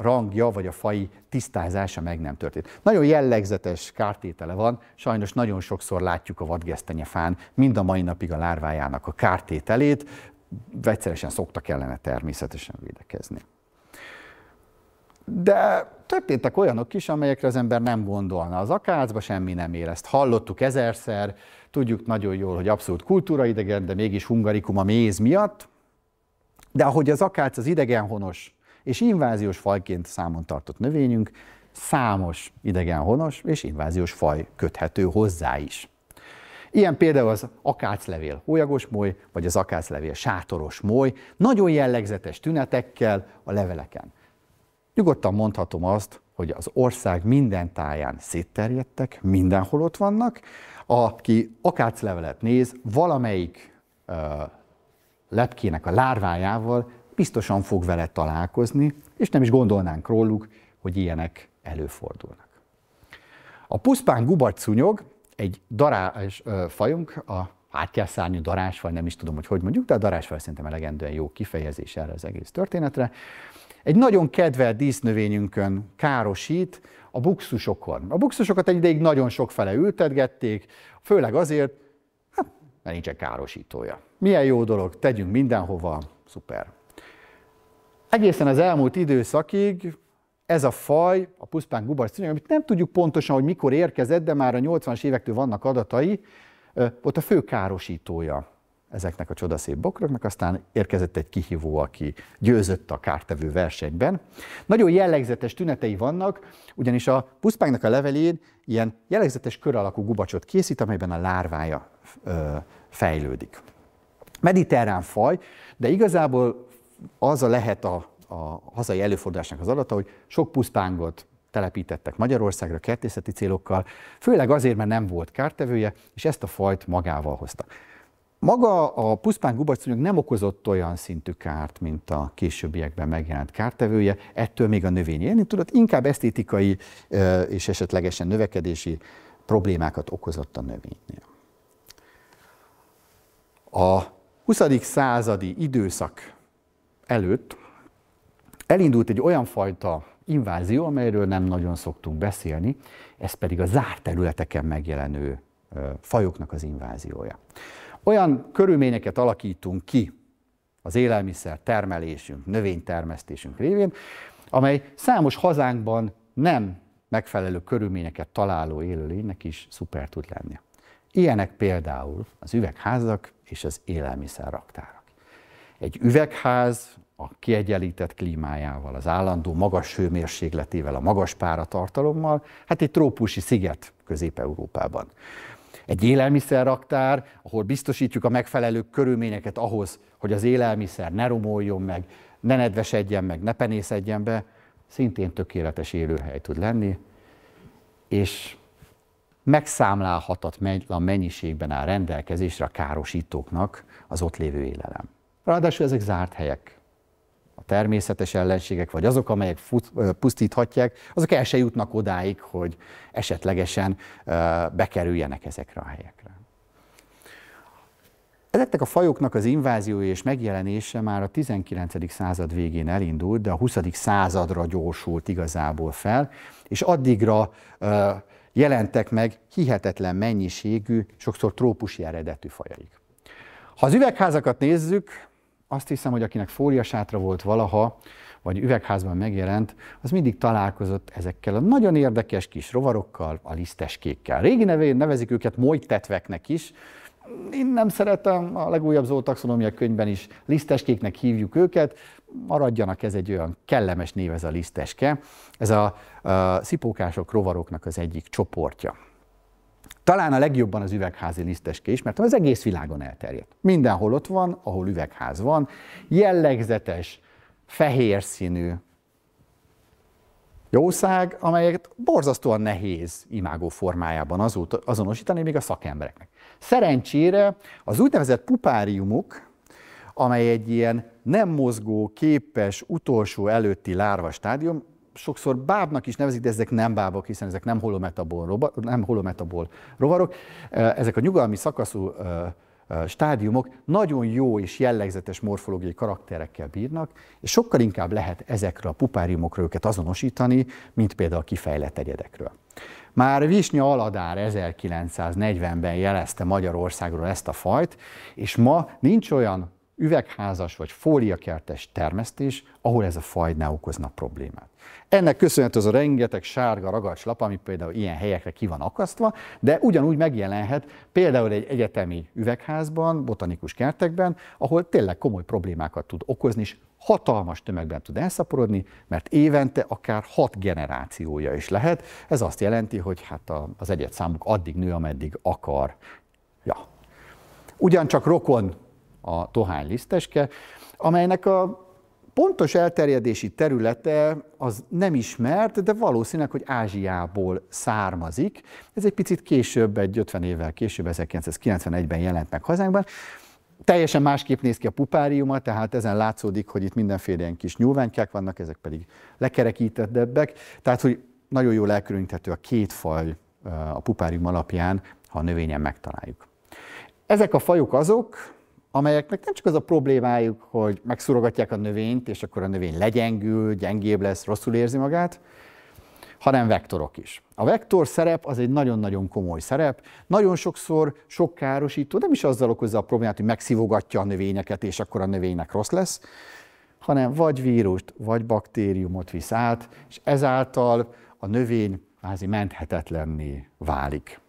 Speaker 1: rangja vagy a fai tisztázása meg nem történt. Nagyon jellegzetes kártétele van, sajnos nagyon sokszor látjuk a fán, mind a mai napig a lárvájának a kártételét, egyszeresen szoktak ellene természetesen védekezni. De történtek olyanok is, amelyekre az ember nem gondolna. Az akácba semmi nem ér, ezt hallottuk ezerszer, tudjuk nagyon jól, hogy abszolút kultúraidegen, de mégis hungarikum a méz miatt. De ahogy az akác az idegenhonos és inváziós fajként számon tartott növényünk, számos idegen honos és inváziós faj köthető hozzá is. Ilyen például az akáclevél hólyagos moly, vagy az akáclevél sátoros moly, nagyon jellegzetes tünetekkel a leveleken. Nyugodtan mondhatom azt, hogy az ország minden táján szétterjedtek, mindenhol ott vannak. Aki akáclevelet néz, valamelyik ö, lepkének a lárvájával biztosan fog vele találkozni, és nem is gondolnánk róluk, hogy ilyenek előfordulnak. A puszpán gubacunyog egy darás ö, fajunk, a hátjászárnyú darás, vagy nem is tudom, hogy hogy mondjuk, de a darásfaj szerintem elegendően jó kifejezés erre az egész történetre. Egy nagyon kedvelt dísznövényünkön károsít a buxusokon. A buxusokat egy ideig nagyon fele ültetgették, főleg azért, hát, mert nincsen károsítója. Milyen jó dolog, tegyünk mindenhova, szuper. Egészen az elmúlt időszakig ez a faj, a puszpán gubac tünyér, amit nem tudjuk pontosan, hogy mikor érkezett, de már a 80-as évektől vannak adatai, volt a fő károsítója ezeknek a csodaszép bokroknak, aztán érkezett egy kihívó, aki győzött a kártevő versenyben. Nagyon jellegzetes tünetei vannak, ugyanis a puszpánknak a levelén ilyen jellegzetes kör alakú gubacsot készít, amelyben a lárvája ö, fejlődik. Mediterrán faj, de igazából az a lehet a, a hazai előfordulásnak az adata, hogy sok puszpángot telepítettek Magyarországra kertészeti célokkal, főleg azért, mert nem volt kártevője, és ezt a fajt magával hozta. Maga a puszpán gubacszúnyog nem okozott olyan szintű kárt, mint a későbbiekben megjelent kártevője, ettől még a növény élni tudott, inkább esztétikai és esetlegesen növekedési problémákat okozott a növénynél. A 20. századi időszak előtt elindult egy olyan fajta invázió, amelyről nem nagyon szoktunk beszélni, ez pedig a zárt területeken megjelenő fajoknak az inváziója. Olyan körülményeket alakítunk ki az élelmiszer termelésünk, növénytermesztésünk révén, amely számos hazánkban nem megfelelő körülményeket találó élőlénynek is szuper tud lenni. Ilyenek például az üvegházak és az raktár. Egy üvegház a kiegyenlített klímájával, az állandó magas hőmérsékletével, a magas páratartalommal, hát egy trópusi sziget Közép-Európában. Egy élelmiszerraktár, ahol biztosítjuk a megfelelő körülményeket ahhoz, hogy az élelmiszer ne romoljon meg, ne nedvesedjen meg, ne penészedjen be, szintén tökéletes élőhely tud lenni, és megszámlálhatatlan mennyiségben áll rendelkezésre a károsítóknak az ott lévő élelem. Ráadásul ezek zárt helyek. A természetes ellenségek, vagy azok, amelyek fut, pusztíthatják, azok el se jutnak odáig, hogy esetlegesen bekerüljenek ezekre a helyekre. Ezeknek a fajoknak az inváziója és megjelenése már a 19. század végén elindult, de a 20. századra gyorsult igazából fel, és addigra jelentek meg hihetetlen mennyiségű, sokszor trópusi eredetű fajaik. Ha az üvegházakat nézzük, azt hiszem, hogy akinek fóliasátra volt valaha, vagy üvegházban megjelent, az mindig találkozott ezekkel a nagyon érdekes kis rovarokkal, a liszteskékkel. Régi nevén nevezik őket mojtetveknek is, én nem szeretem, a legújabb zootaxonomia könyvben is liszteskéknek hívjuk őket, maradjanak ez egy olyan kellemes név ez a liszteske, ez a, a szipókások, rovaroknak az egyik csoportja. Talán a legjobban az üvegházi kés, mert az egész világon elterjedt. Mindenhol ott van, ahol üvegház van, jellegzetes, fehér színű jószág, amelyet borzasztóan nehéz imágó formájában azóta azonosítani még a szakembereknek. Szerencsére az úgynevezett pupáriumuk, amely egy ilyen nem mozgó, képes, utolsó előtti lárva stádium, sokszor bábnak is nevezik, de ezek nem bábok, hiszen ezek nem holometabol, roba, nem holometabol rovarok. Ezek a nyugalmi szakaszú stádiumok nagyon jó és jellegzetes morfológiai karakterekkel bírnak, és sokkal inkább lehet ezekre a pupáriumokra őket azonosítani, mint például a kifejlett egyedekről. Már Visnya Aladár 1940-ben jelezte Magyarországról ezt a fajt, és ma nincs olyan üvegházas vagy fóliakertes termesztés, ahol ez a faj ne okozna problémát. Ennek köszönhető az a rengeteg sárga ragacslap, ami például ilyen helyekre ki van akasztva, de ugyanúgy megjelenhet például egy egyetemi üvegházban, botanikus kertekben, ahol tényleg komoly problémákat tud okozni, és hatalmas tömegben tud elszaporodni, mert évente akár hat generációja is lehet. Ez azt jelenti, hogy hát az egyet számuk addig nő, ameddig akar. Ja. Ugyancsak rokon a tohány liszteske, amelynek a pontos elterjedési területe az nem ismert, de valószínűleg, hogy Ázsiából származik. Ez egy picit később, egy 50 évvel később, 1991-ben jelent meg hazánkban. Teljesen másképp néz ki a pupáriuma, tehát ezen látszódik, hogy itt mindenféle ilyen kis nyúlványkák vannak, ezek pedig lekerekítettebbek. Tehát, hogy nagyon jól elkülöníthető a két faj a pupárium alapján, ha a növényen megtaláljuk. Ezek a fajok azok, amelyeknek nem csak az a problémájuk, hogy megszurogatják a növényt, és akkor a növény legyengül, gyengébb lesz, rosszul érzi magát, hanem vektorok is. A vektor szerep az egy nagyon-nagyon komoly szerep. Nagyon sokszor sok károsító nem is azzal okozza a problémát, hogy megszivogatja a növényeket, és akkor a növénynek rossz lesz, hanem vagy vírust, vagy baktériumot visz át, és ezáltal a növény házi menthetetlenné válik.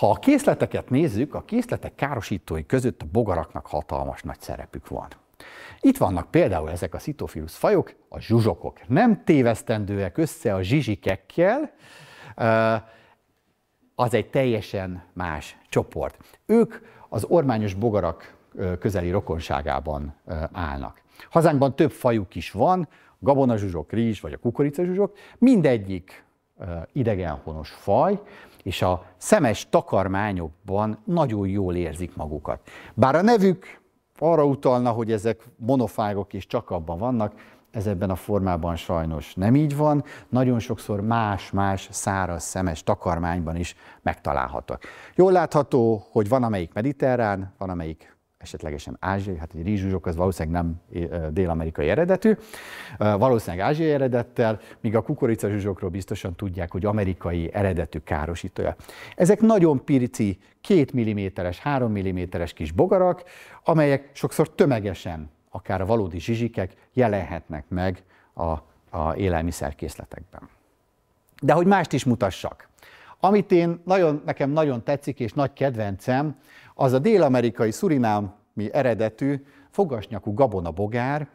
Speaker 1: Ha a készleteket nézzük, a készletek károsítói között a bogaraknak hatalmas nagy szerepük van. Itt vannak például ezek a szitofilusz fajok, a zsuzsokok. Nem tévesztendőek össze a zsizsikekkel, az egy teljesen más csoport. Ők az ormányos bogarak közeli rokonságában állnak. Hazánkban több fajuk is van, gabonazsuzsok, rizs vagy a kukoricazsuzsok, mindegyik idegenhonos faj, és a szemes takarmányokban nagyon jól érzik magukat. Bár a nevük arra utalna, hogy ezek monofágok és csak abban vannak, ez ebben a formában sajnos nem így van, nagyon sokszor más-más száraz szemes takarmányban is megtalálhatók. Jól látható, hogy van amelyik mediterrán, van amelyik esetlegesen ázsiai, hát egy rizsuzsok az valószínűleg nem dél-amerikai eredetű, valószínűleg ázsiai eredettel, míg a kukoricazsuzsokról biztosan tudják, hogy amerikai eredetű károsítója. Ezek nagyon pirici, 2 mm-es, 3 mm-es kis bogarak, amelyek sokszor tömegesen, akár a valódi zsizsikek jelenhetnek meg a, a élelmiszerkészletekben. De hogy mást is mutassak. Amit én nagyon, nekem nagyon tetszik, és nagy kedvencem, az a dél-amerikai szurinámi eredetű fogasnyakú gabonabogár,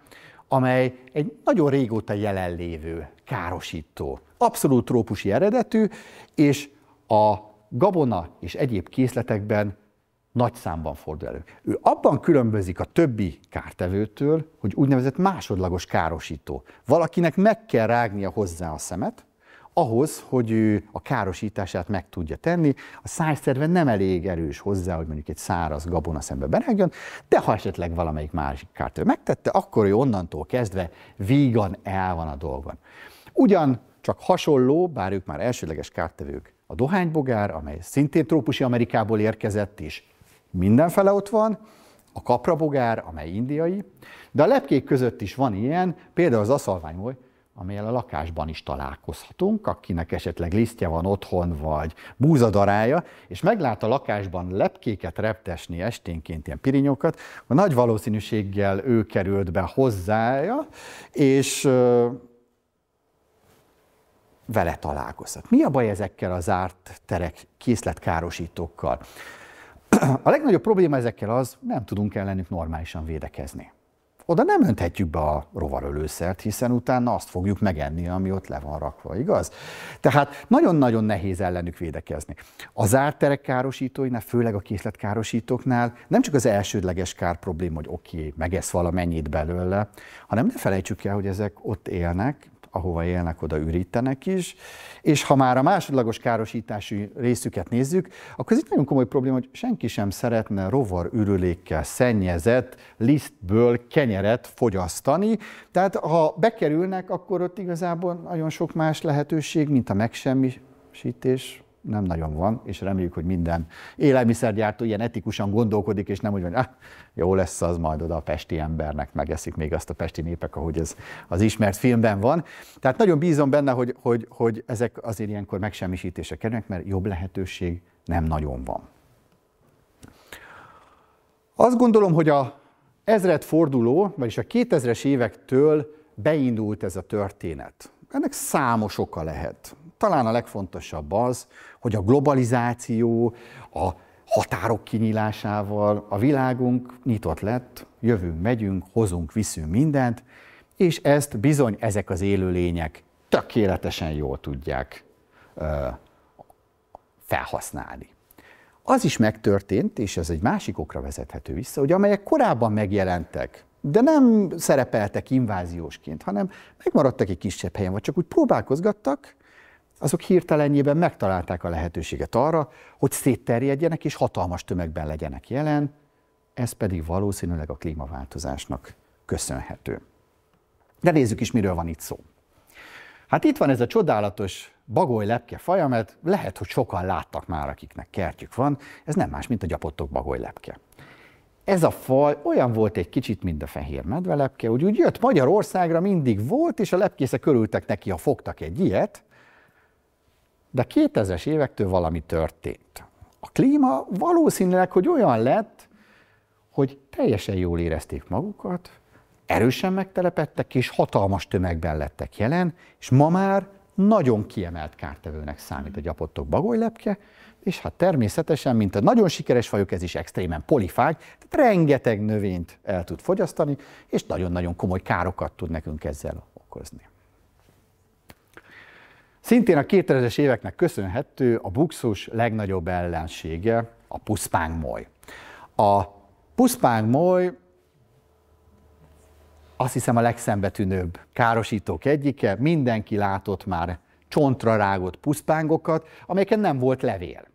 Speaker 1: amely egy nagyon régóta jelenlévő károsító. Abszolút trópusi eredetű, és a gabona és egyéb készletekben nagy számban fordul elő. Ő abban különbözik a többi kártevőtől, hogy úgynevezett másodlagos károsító. Valakinek meg kell rágnia hozzá a szemet, ahhoz, hogy ő a károsítását meg tudja tenni. A szájszerve nem elég erős hozzá, hogy mondjuk egy száraz gabona szembe beregjen, de ha esetleg valamelyik másik kárt megtette, akkor ő onnantól kezdve vígan el van a dolgon. Ugyan csak hasonló, bár ők már elsőleges kártevők, a dohánybogár, amely szintén trópusi Amerikából érkezett is, mindenfele ott van, a kaprabogár, amely indiai, de a lepkék között is van ilyen, például az aszalványmoly, amelyel a lakásban is találkozhatunk, akinek esetleg lisztje van otthon, vagy búzadarája, és meglát a lakásban lepkéket reptesni esténként, ilyen pirinyokat, a nagy valószínűséggel ő került be hozzája, és vele találkozhat. Mi a baj ezekkel az zárt terek készletkárosítókkal? A legnagyobb probléma ezekkel az, nem tudunk ellenük normálisan védekezni oda nem önthetjük be a rovarölőszert, hiszen utána azt fogjuk megenni, ami ott le van rakva, igaz? Tehát nagyon-nagyon nehéz ellenük védekezni. Az árterek károsítóinál, főleg a készletkárosítóknál nem csak az elsődleges kár probléma, hogy oké, okay, megesz valamennyit belőle, hanem ne felejtsük el, hogy ezek ott élnek, ahova élnek, oda ürítenek is. És ha már a másodlagos károsítási részüket nézzük, akkor ez egy nagyon komoly probléma, hogy senki sem szeretne rovar ürülékkel szennyezett lisztből kenyeret fogyasztani. Tehát ha bekerülnek, akkor ott igazából nagyon sok más lehetőség, mint a megsemmisítés nem nagyon van, és reméljük, hogy minden élelmiszergyártó ilyen etikusan gondolkodik, és nem úgy van, ah, jó lesz az majd oda a pesti embernek, megeszik még azt a pesti népek, ahogy ez az ismert filmben van. Tehát nagyon bízom benne, hogy, hogy, hogy ezek azért ilyenkor megsemmisítése kerülnek, mert jobb lehetőség nem nagyon van. Azt gondolom, hogy a ezret forduló, vagyis a 2000-es évektől beindult ez a történet. Ennek számos oka lehet talán a legfontosabb az, hogy a globalizáció, a határok kinyílásával a világunk nyitott lett, jövünk, megyünk, hozunk, viszünk mindent, és ezt bizony ezek az élőlények tökéletesen jól tudják ö, felhasználni. Az is megtörtént, és ez egy másik okra vezethető vissza, hogy amelyek korábban megjelentek, de nem szerepeltek inváziósként, hanem megmaradtak egy kisebb helyen, vagy csak úgy próbálkozgattak, azok hirtelenjében megtalálták a lehetőséget arra, hogy szétterjedjenek és hatalmas tömegben legyenek jelen, ez pedig valószínűleg a klímaváltozásnak köszönhető. De nézzük is, miről van itt szó. Hát itt van ez a csodálatos bagoly lepke faja, mert lehet, hogy sokan láttak már, akiknek kertjük van. Ez nem más, mint a gyapottok bagoly lepke. Ez a faj olyan volt egy kicsit, mint a fehér medvelepke, úgy, úgy jött Magyarországra, mindig volt, és a lepkészek körültek neki, ha fogtak egy ilyet, de 2000-es évektől valami történt. A klíma valószínűleg, hogy olyan lett, hogy teljesen jól érezték magukat, erősen megtelepettek, és hatalmas tömegben lettek jelen, és ma már nagyon kiemelt kártevőnek számít a gyapottok bagolylepke, és hát természetesen, mint a nagyon sikeres fajok, ez is extrémen polifág, tehát rengeteg növényt el tud fogyasztani, és nagyon-nagyon komoly károkat tud nekünk ezzel okozni. Szintén a 2000-es éveknek köszönhető a buxus legnagyobb ellensége, a moly. A moly azt hiszem a legszembetűnőbb károsítók egyike, mindenki látott már csontra rágott puszpángokat, amelyeken nem volt levél.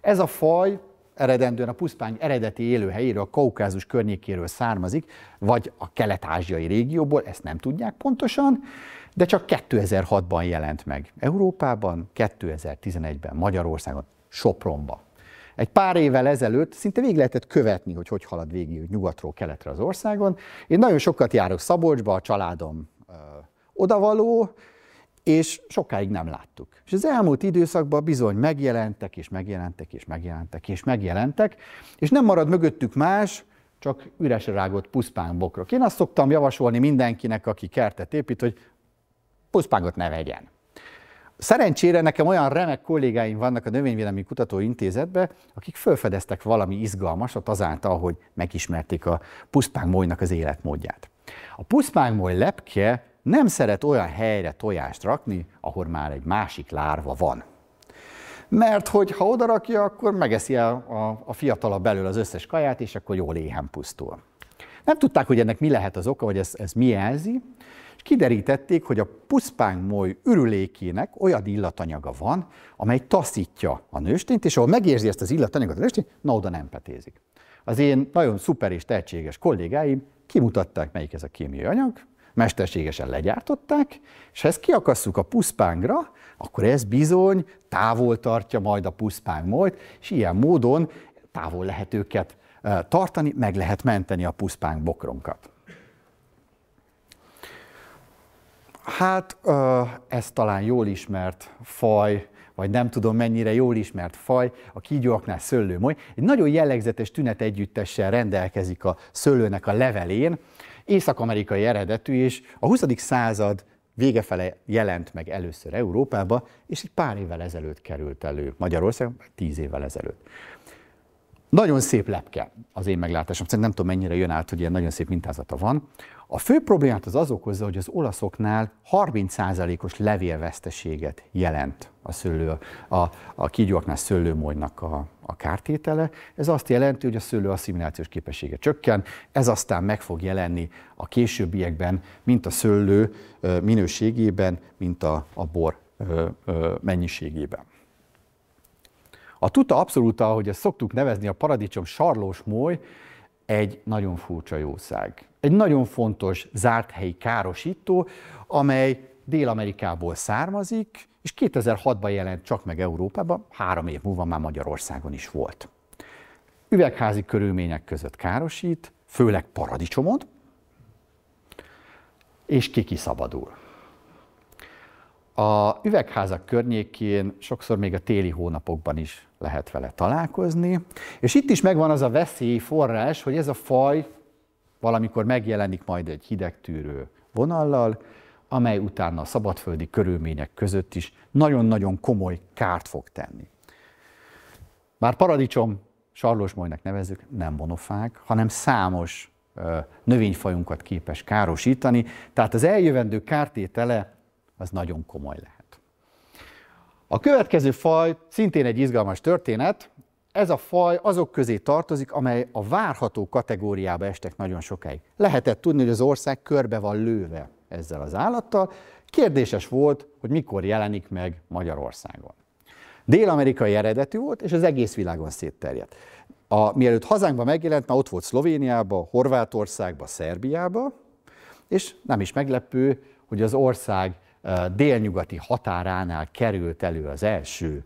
Speaker 1: Ez a faj eredendően a puszpány eredeti élőhelyéről, a Kaukázus környékéről származik, vagy a kelet-ázsiai régióból, ezt nem tudják pontosan, de csak 2006-ban jelent meg Európában, 2011-ben Magyarországon, Sopronba. Egy pár évvel ezelőtt szinte végig lehetett követni, hogy hogy halad végig nyugatról keletre az országon. Én nagyon sokat járok Szabolcsba, a családom ö, odavaló, és sokáig nem láttuk. És az elmúlt időszakban bizony megjelentek, és megjelentek, és megjelentek, és megjelentek, és nem marad mögöttük más, csak üresre rágott puszpán bokrok. Én azt szoktam javasolni mindenkinek, aki kertet épít, hogy puszpángot ne vegyen. Szerencsére nekem olyan remek kollégáim vannak a Növényvédelmi Kutatóintézetben, akik felfedeztek valami izgalmasat azáltal, hogy megismerték a puszpángmolynak az életmódját. A puszpángmoly lepke nem szeret olyan helyre tojást rakni, ahol már egy másik lárva van. Mert hogy ha odarakja, akkor megeszi a, a, a fiatalabb belül az összes kaját, és akkor jól éhen pusztul. Nem tudták, hogy ennek mi lehet az oka, vagy ez, ez mi jelzi, és kiderítették, hogy a moly ürülékének olyan illatanyaga van, amely taszítja a nőstényt, és ahol megérzi ezt az illatanyagot a nőstényt, na oda nem petézik. Az én nagyon szuper és tehetséges kollégáim kimutatták, melyik ez a kémiai anyag, mesterségesen legyártották, és ha ezt kiakasszuk a puszpángra, akkor ez bizony távol tartja majd a puszpánk majd, és ilyen módon távol lehet őket eh, tartani, meg lehet menteni a puszpánk bokronkat. Hát ez talán jól ismert faj, vagy nem tudom mennyire jól ismert faj, a kígyóaknál szőlőmoly. Egy nagyon jellegzetes tünet együttessel rendelkezik a szőlőnek a levelén, észak-amerikai eredetű, és a 20. század végefele jelent meg először Európába, és egy pár évvel ezelőtt került elő Magyarországon, tíz évvel ezelőtt. Nagyon szép lepke az én meglátásom, szerintem nem tudom mennyire jön át, hogy ilyen nagyon szép mintázata van. A fő problémát az az okozza, hogy az olaszoknál 30%-os levélveszteséget jelent a, szőlő, a, a kígyóaknál szőlőmódnak a, a kártétele. Ez azt jelenti, hogy a szőlő asszimilációs képessége csökken, ez aztán meg fog jelenni a későbbiekben, mint a szőlő minőségében, mint a, a bor mennyiségében. A tuta abszolút, ahogy ezt szoktuk nevezni, a paradicsom sarlós moly, egy nagyon furcsa jószág egy nagyon fontos zárt helyi károsító, amely Dél-Amerikából származik, és 2006-ban jelent csak meg Európában, három év múlva már Magyarországon is volt. Üvegházi körülmények között károsít, főleg paradicsomot, és kiszabadul. A üvegházak környékén sokszor még a téli hónapokban is lehet vele találkozni, és itt is megvan az a veszélyforrás, hogy ez a faj valamikor megjelenik majd egy hidegtűrő vonallal, amely utána a szabadföldi körülmények között is nagyon-nagyon komoly kárt fog tenni. Bár paradicsom, sarlósmolynak nevezzük, nem monofák, hanem számos ö, növényfajunkat képes károsítani, tehát az eljövendő kártétele az nagyon komoly lehet. A következő faj szintén egy izgalmas történet, ez a faj azok közé tartozik, amely a várható kategóriába estek nagyon sokáig. Lehetett tudni, hogy az ország körbe van lőve ezzel az állattal. Kérdéses volt, hogy mikor jelenik meg Magyarországon. Dél-amerikai eredetű volt, és az egész világon szétterjedt. A, mielőtt hazánkban megjelent, már ott volt Szlovéniába, Horvátországba, Szerbiába, és nem is meglepő, hogy az ország délnyugati határánál került elő az első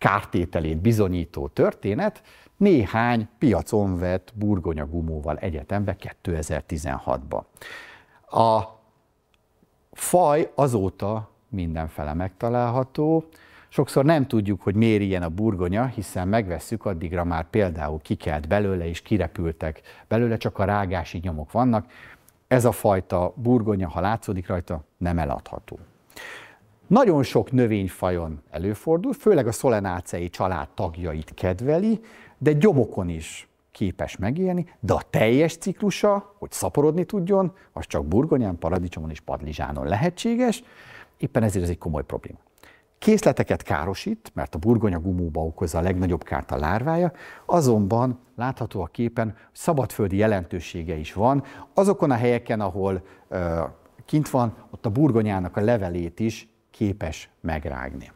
Speaker 1: kártételét bizonyító történet néhány piacon vett burgonyagumóval egyetembe 2016-ban. A faj azóta mindenfele megtalálható, Sokszor nem tudjuk, hogy miért ilyen a burgonya, hiszen megvesszük, addigra már például kikelt belőle és kirepültek belőle, csak a rágási nyomok vannak. Ez a fajta burgonya, ha látszódik rajta, nem eladható. Nagyon sok növényfajon előfordul, főleg a szolenácei család tagjait kedveli, de gyomokon is képes megélni, de a teljes ciklusa, hogy szaporodni tudjon, az csak burgonyán, paradicsomon és padlizsánon lehetséges, éppen ezért ez egy komoly probléma. Készleteket károsít, mert a burgonya gumóba okozza a legnagyobb kárt a lárvája, azonban látható a képen szabadföldi jelentősége is van. Azokon a helyeken, ahol ö, kint van, ott a burgonyának a levelét is képes megrágni.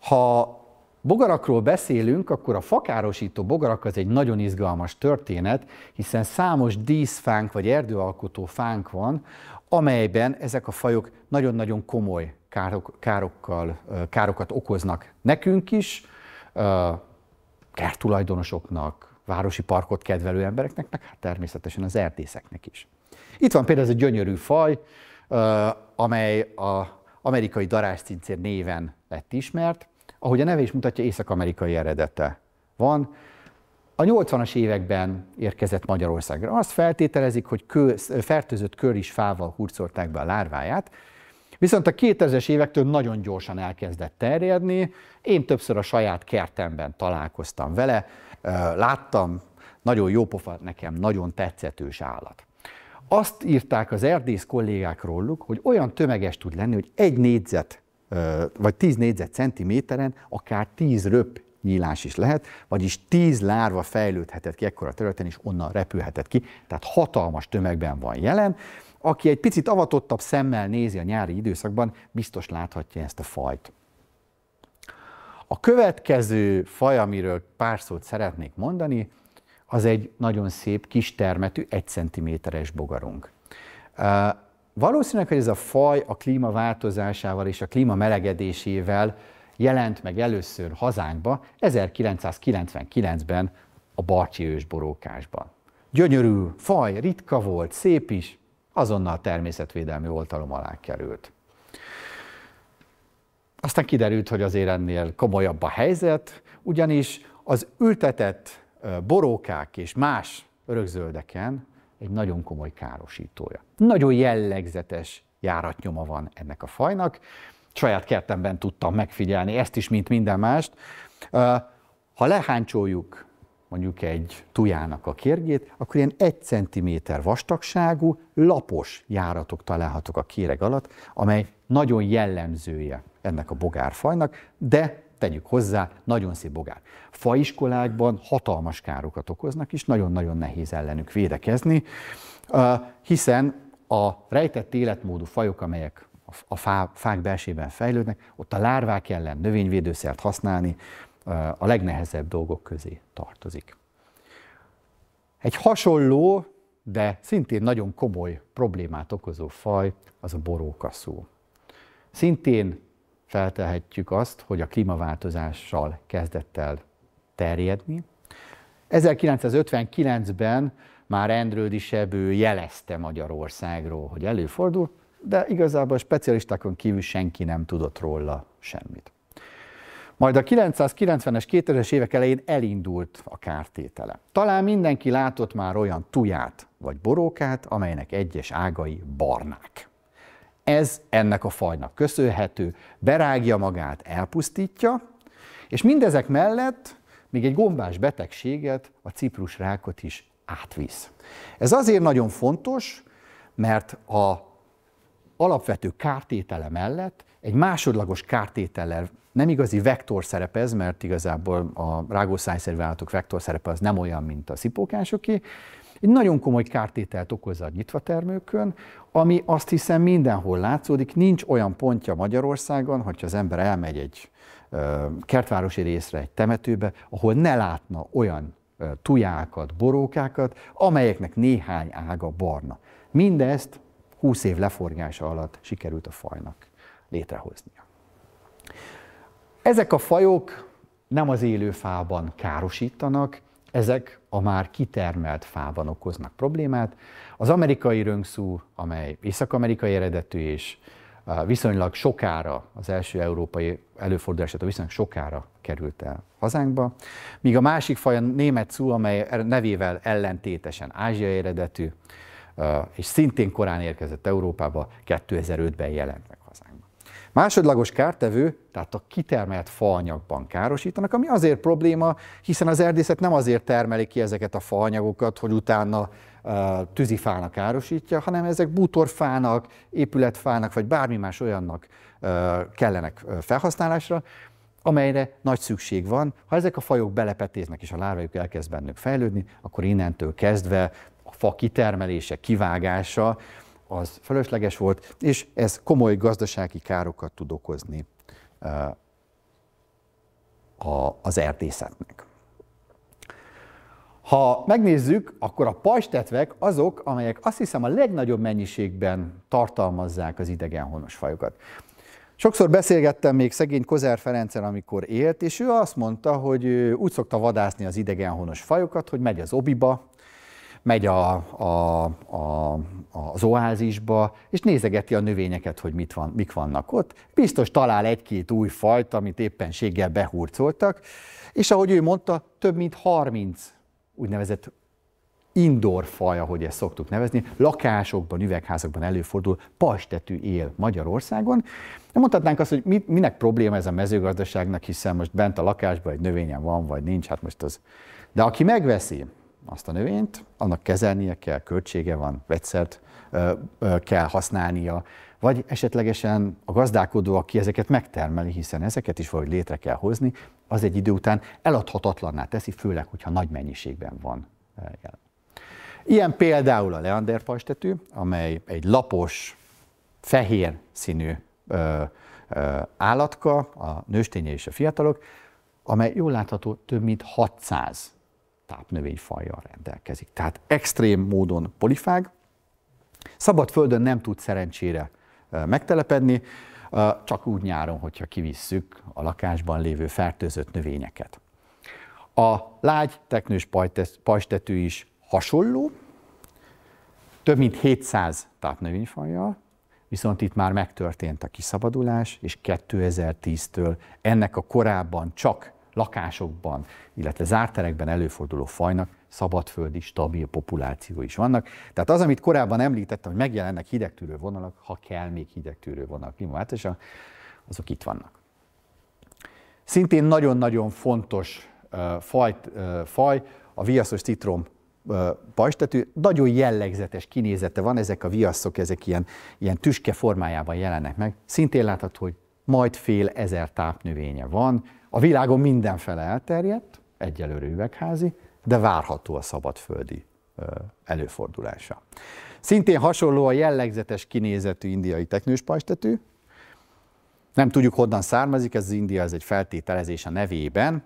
Speaker 1: Ha bogarakról beszélünk, akkor a fakárosító bogarak az egy nagyon izgalmas történet, hiszen számos díszfánk vagy erdőalkotó fánk van, amelyben ezek a fajok nagyon-nagyon komoly károk, károkkal, károkat okoznak nekünk is, kertulajdonosoknak, városi parkot kedvelő embereknek, meg hát természetesen az erdészeknek is. Itt van például ez a gyönyörű faj, amely a amerikai daráscincér néven lett ismert, ahogy a neve is mutatja, észak-amerikai eredete van. A 80-as években érkezett Magyarországra. Azt feltételezik, hogy kő, fertőzött kör is fával hurcolták be a lárváját, Viszont a 2000-es évektől nagyon gyorsan elkezdett terjedni. Én többször a saját kertemben találkoztam vele, láttam, nagyon jópofa, nekem nagyon tetszetős állat. Azt írták az erdész kollégák róluk, hogy olyan tömeges tud lenni, hogy egy négyzet, vagy tíz négyzet centiméteren akár tíz röp nyílás is lehet, vagyis tíz lárva fejlődhetett ki ekkora területen, és onnan repülhetett ki, tehát hatalmas tömegben van jelen. Aki egy picit avatottabb szemmel nézi a nyári időszakban, biztos láthatja ezt a fajt. A következő faj, amiről pár szót szeretnék mondani, az egy nagyon szép, kis termetű, egy centiméteres bogarunk. Valószínűleg, hogy ez a faj a klíma változásával és a klíma melegedésével jelent meg először hazánkba 1999-ben a Barcsi ősborókásban. Gyönyörű faj, ritka volt, szép is, azonnal természetvédelmi oltalom alá került. Aztán kiderült, hogy azért ennél komolyabb a helyzet, ugyanis az ültetett borókák és más örökzöldeken egy nagyon komoly károsítója. Nagyon jellegzetes járatnyoma van ennek a fajnak. Saját kertemben tudtam megfigyelni ezt is, mint minden mást. Ha leháncsoljuk mondjuk egy tujának a kérgét, akkor ilyen egy centiméter vastagságú, lapos járatok találhatók a kéreg alatt, amely nagyon jellemzője ennek a bogárfajnak, de tegyük hozzá, nagyon szép bogár. Faiskolákban hatalmas károkat okoznak, és nagyon-nagyon nehéz ellenük védekezni, hiszen a rejtett életmódú fajok, amelyek a fá, fák belsében fejlődnek, ott a lárvák ellen növényvédőszert használni a legnehezebb dolgok közé tartozik. Egy hasonló, de szintén nagyon komoly problémát okozó faj az a borókaszú. Szintén feltehetjük azt, hogy a klímaváltozással kezdett el terjedni. 1959-ben már Endrődi Sebő jelezte Magyarországról, hogy előfordul, de igazából a specialistákon kívül senki nem tudott róla semmit. Majd a 990-es, 2000-es évek elején elindult a kártétele. Talán mindenki látott már olyan tuját vagy borókát, amelynek egyes ágai barnák. Ez ennek a fajnak köszönhető, berágja magát, elpusztítja, és mindezek mellett még egy gombás betegséget, a ciprus rákot is átvisz. Ez azért nagyon fontos, mert a alapvető kártétele mellett egy másodlagos kártétele nem igazi vektor ez, mert igazából a rágószájszerű állatok vektor szerepe az nem olyan, mint a szipókásoké, egy nagyon komoly kártételt okozza a nyitvatermőkön, ami azt hiszem mindenhol látszódik, nincs olyan pontja Magyarországon, hogyha az ember elmegy egy kertvárosi részre, egy temetőbe, ahol ne látna olyan tujákat, borókákat, amelyeknek néhány ága barna. Mindezt 20 év leforgása alatt sikerült a fajnak létrehoznia. Ezek a fajok nem az élő fában károsítanak, ezek a már kitermelt fában okoznak problémát, az amerikai röngszú, amely észak-amerikai eredetű és viszonylag sokára, az első európai a viszonylag sokára került el hazánkba, míg a másik faj a német szú, amely er, nevével ellentétesen ázsiai eredetű, és szintén korán érkezett Európába, 2005-ben jelent meg. Másodlagos kártevő, tehát a kitermelt faanyagban károsítanak, ami azért probléma, hiszen az erdészet nem azért termeli ki ezeket a faanyagokat, hogy utána uh, tűzifának károsítja, hanem ezek bútorfának, épületfának, vagy bármi más olyannak uh, kellenek felhasználásra, amelyre nagy szükség van. Ha ezek a fajok belepetéznek és a lárvájuk elkezd bennük fejlődni, akkor innentől kezdve a fa kitermelése, kivágása, az fölösleges volt, és ez komoly gazdasági károkat tud okozni az erdészetnek. Ha megnézzük, akkor a pajstetvek azok, amelyek azt hiszem a legnagyobb mennyiségben tartalmazzák az idegen honos fajokat. Sokszor beszélgettem még szegény Kozár Ferencsel, amikor élt, és ő azt mondta, hogy úgy szokta vadászni az idegen honos fajokat, hogy megy az obiba, megy a, a, a, az oázisba, és nézegeti a növényeket, hogy mit van, mik vannak ott. Biztos talál egy-két új fajt, amit éppenséggel behurcoltak, és ahogy ő mondta, több mint 30 úgynevezett indoor faj, ahogy ezt szoktuk nevezni, lakásokban, üvegházakban előfordul, pastetű él Magyarországon. Nem mondhatnánk azt, hogy mi minek probléma ez a mezőgazdaságnak, hiszen most bent a lakásban egy növényen van, vagy nincs, hát most az. De aki megveszi, azt a növényt, annak kezelnie kell, költsége van, vegyszert kell használnia, vagy esetlegesen a gazdálkodó, aki ezeket megtermeli, hiszen ezeket is valahogy létre kell hozni, az egy idő után eladhatatlanná teszi, főleg, hogyha nagy mennyiségben van jelen. Ilyen például a fajstetű, amely egy lapos, fehér színű ö, ö, állatka, a nősténye és a fiatalok, amely jól látható több mint 600 tápnövényfajjal rendelkezik. Tehát extrém módon polifág. Szabad földön nem tud szerencsére megtelepedni, csak úgy nyáron, hogyha kivisszük a lakásban lévő fertőzött növényeket. A lágy teknős pajstetű is hasonló, több mint 700 tápnövényfajjal, viszont itt már megtörtént a kiszabadulás, és 2010-től ennek a korábban csak lakásokban, illetve zárterekben előforduló fajnak szabadföldi, stabil populáció is vannak. Tehát az, amit korábban említettem, hogy megjelennek hidegtűrő vonalak, ha kell még hidegtűrő vonal klímaváltása, azok itt vannak. Szintén nagyon-nagyon fontos uh, fajt, uh, faj, a viaszos citrom pajstetű, nagyon jellegzetes kinézete van, ezek a viaszok, ezek ilyen, ilyen tüske formájában jelennek meg. Szintén látható, hogy majd fél ezer tápnövénye van. A világon mindenfele elterjedt, egyelőre üvegházi, de várható a szabadföldi előfordulása. Szintén hasonló a jellegzetes kinézetű indiai pajstetű. Nem tudjuk, honnan származik, ez az India, ez egy feltételezés a nevében.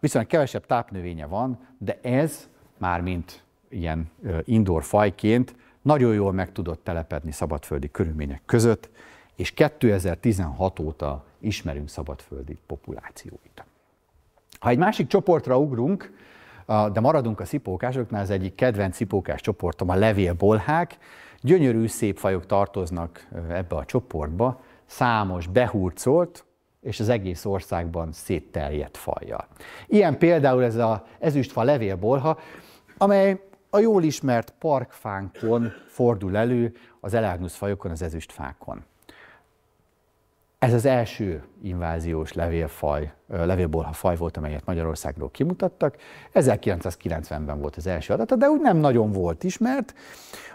Speaker 1: Viszont kevesebb tápnövénye van, de ez már mint ilyen indoor fajként nagyon jól meg tudott telepedni szabadföldi körülmények között és 2016 óta ismerünk szabadföldi populációit. Ha egy másik csoportra ugrunk, de maradunk a szipókásoknál, az egyik kedvenc szipókás csoportom a levélbolhák. Gyönyörű szép fajok tartoznak ebbe a csoportba, számos behurcolt és az egész országban szétterjedt fajjal. Ilyen például ez a ezüstfa levélbolha, amely a jól ismert parkfánkon fordul elő, az elágnusz fajokon, az ezüstfákon. Ez az első inváziós levélfaj, levélbolha faj volt, amelyet Magyarországról kimutattak. 1990-ben volt az első adata, de úgy nem nagyon volt ismert.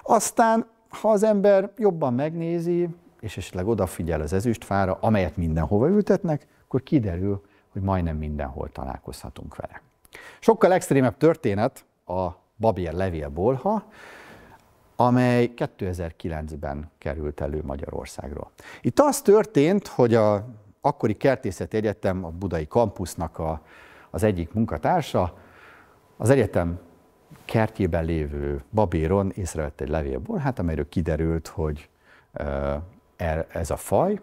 Speaker 1: Aztán, ha az ember jobban megnézi, és esetleg odafigyel az ezüstfára, amelyet mindenhova ültetnek, akkor kiderül, hogy majdnem mindenhol találkozhatunk vele. Sokkal extrémebb történet a babér levélbolha, amely 2009-ben került elő Magyarországról. Itt az történt, hogy a akkori Kertészeti Egyetem a budai kampusznak a, az egyik munkatársa az egyetem kertjében lévő babéron észrevett egy hát amelyről kiderült, hogy er, ez a faj,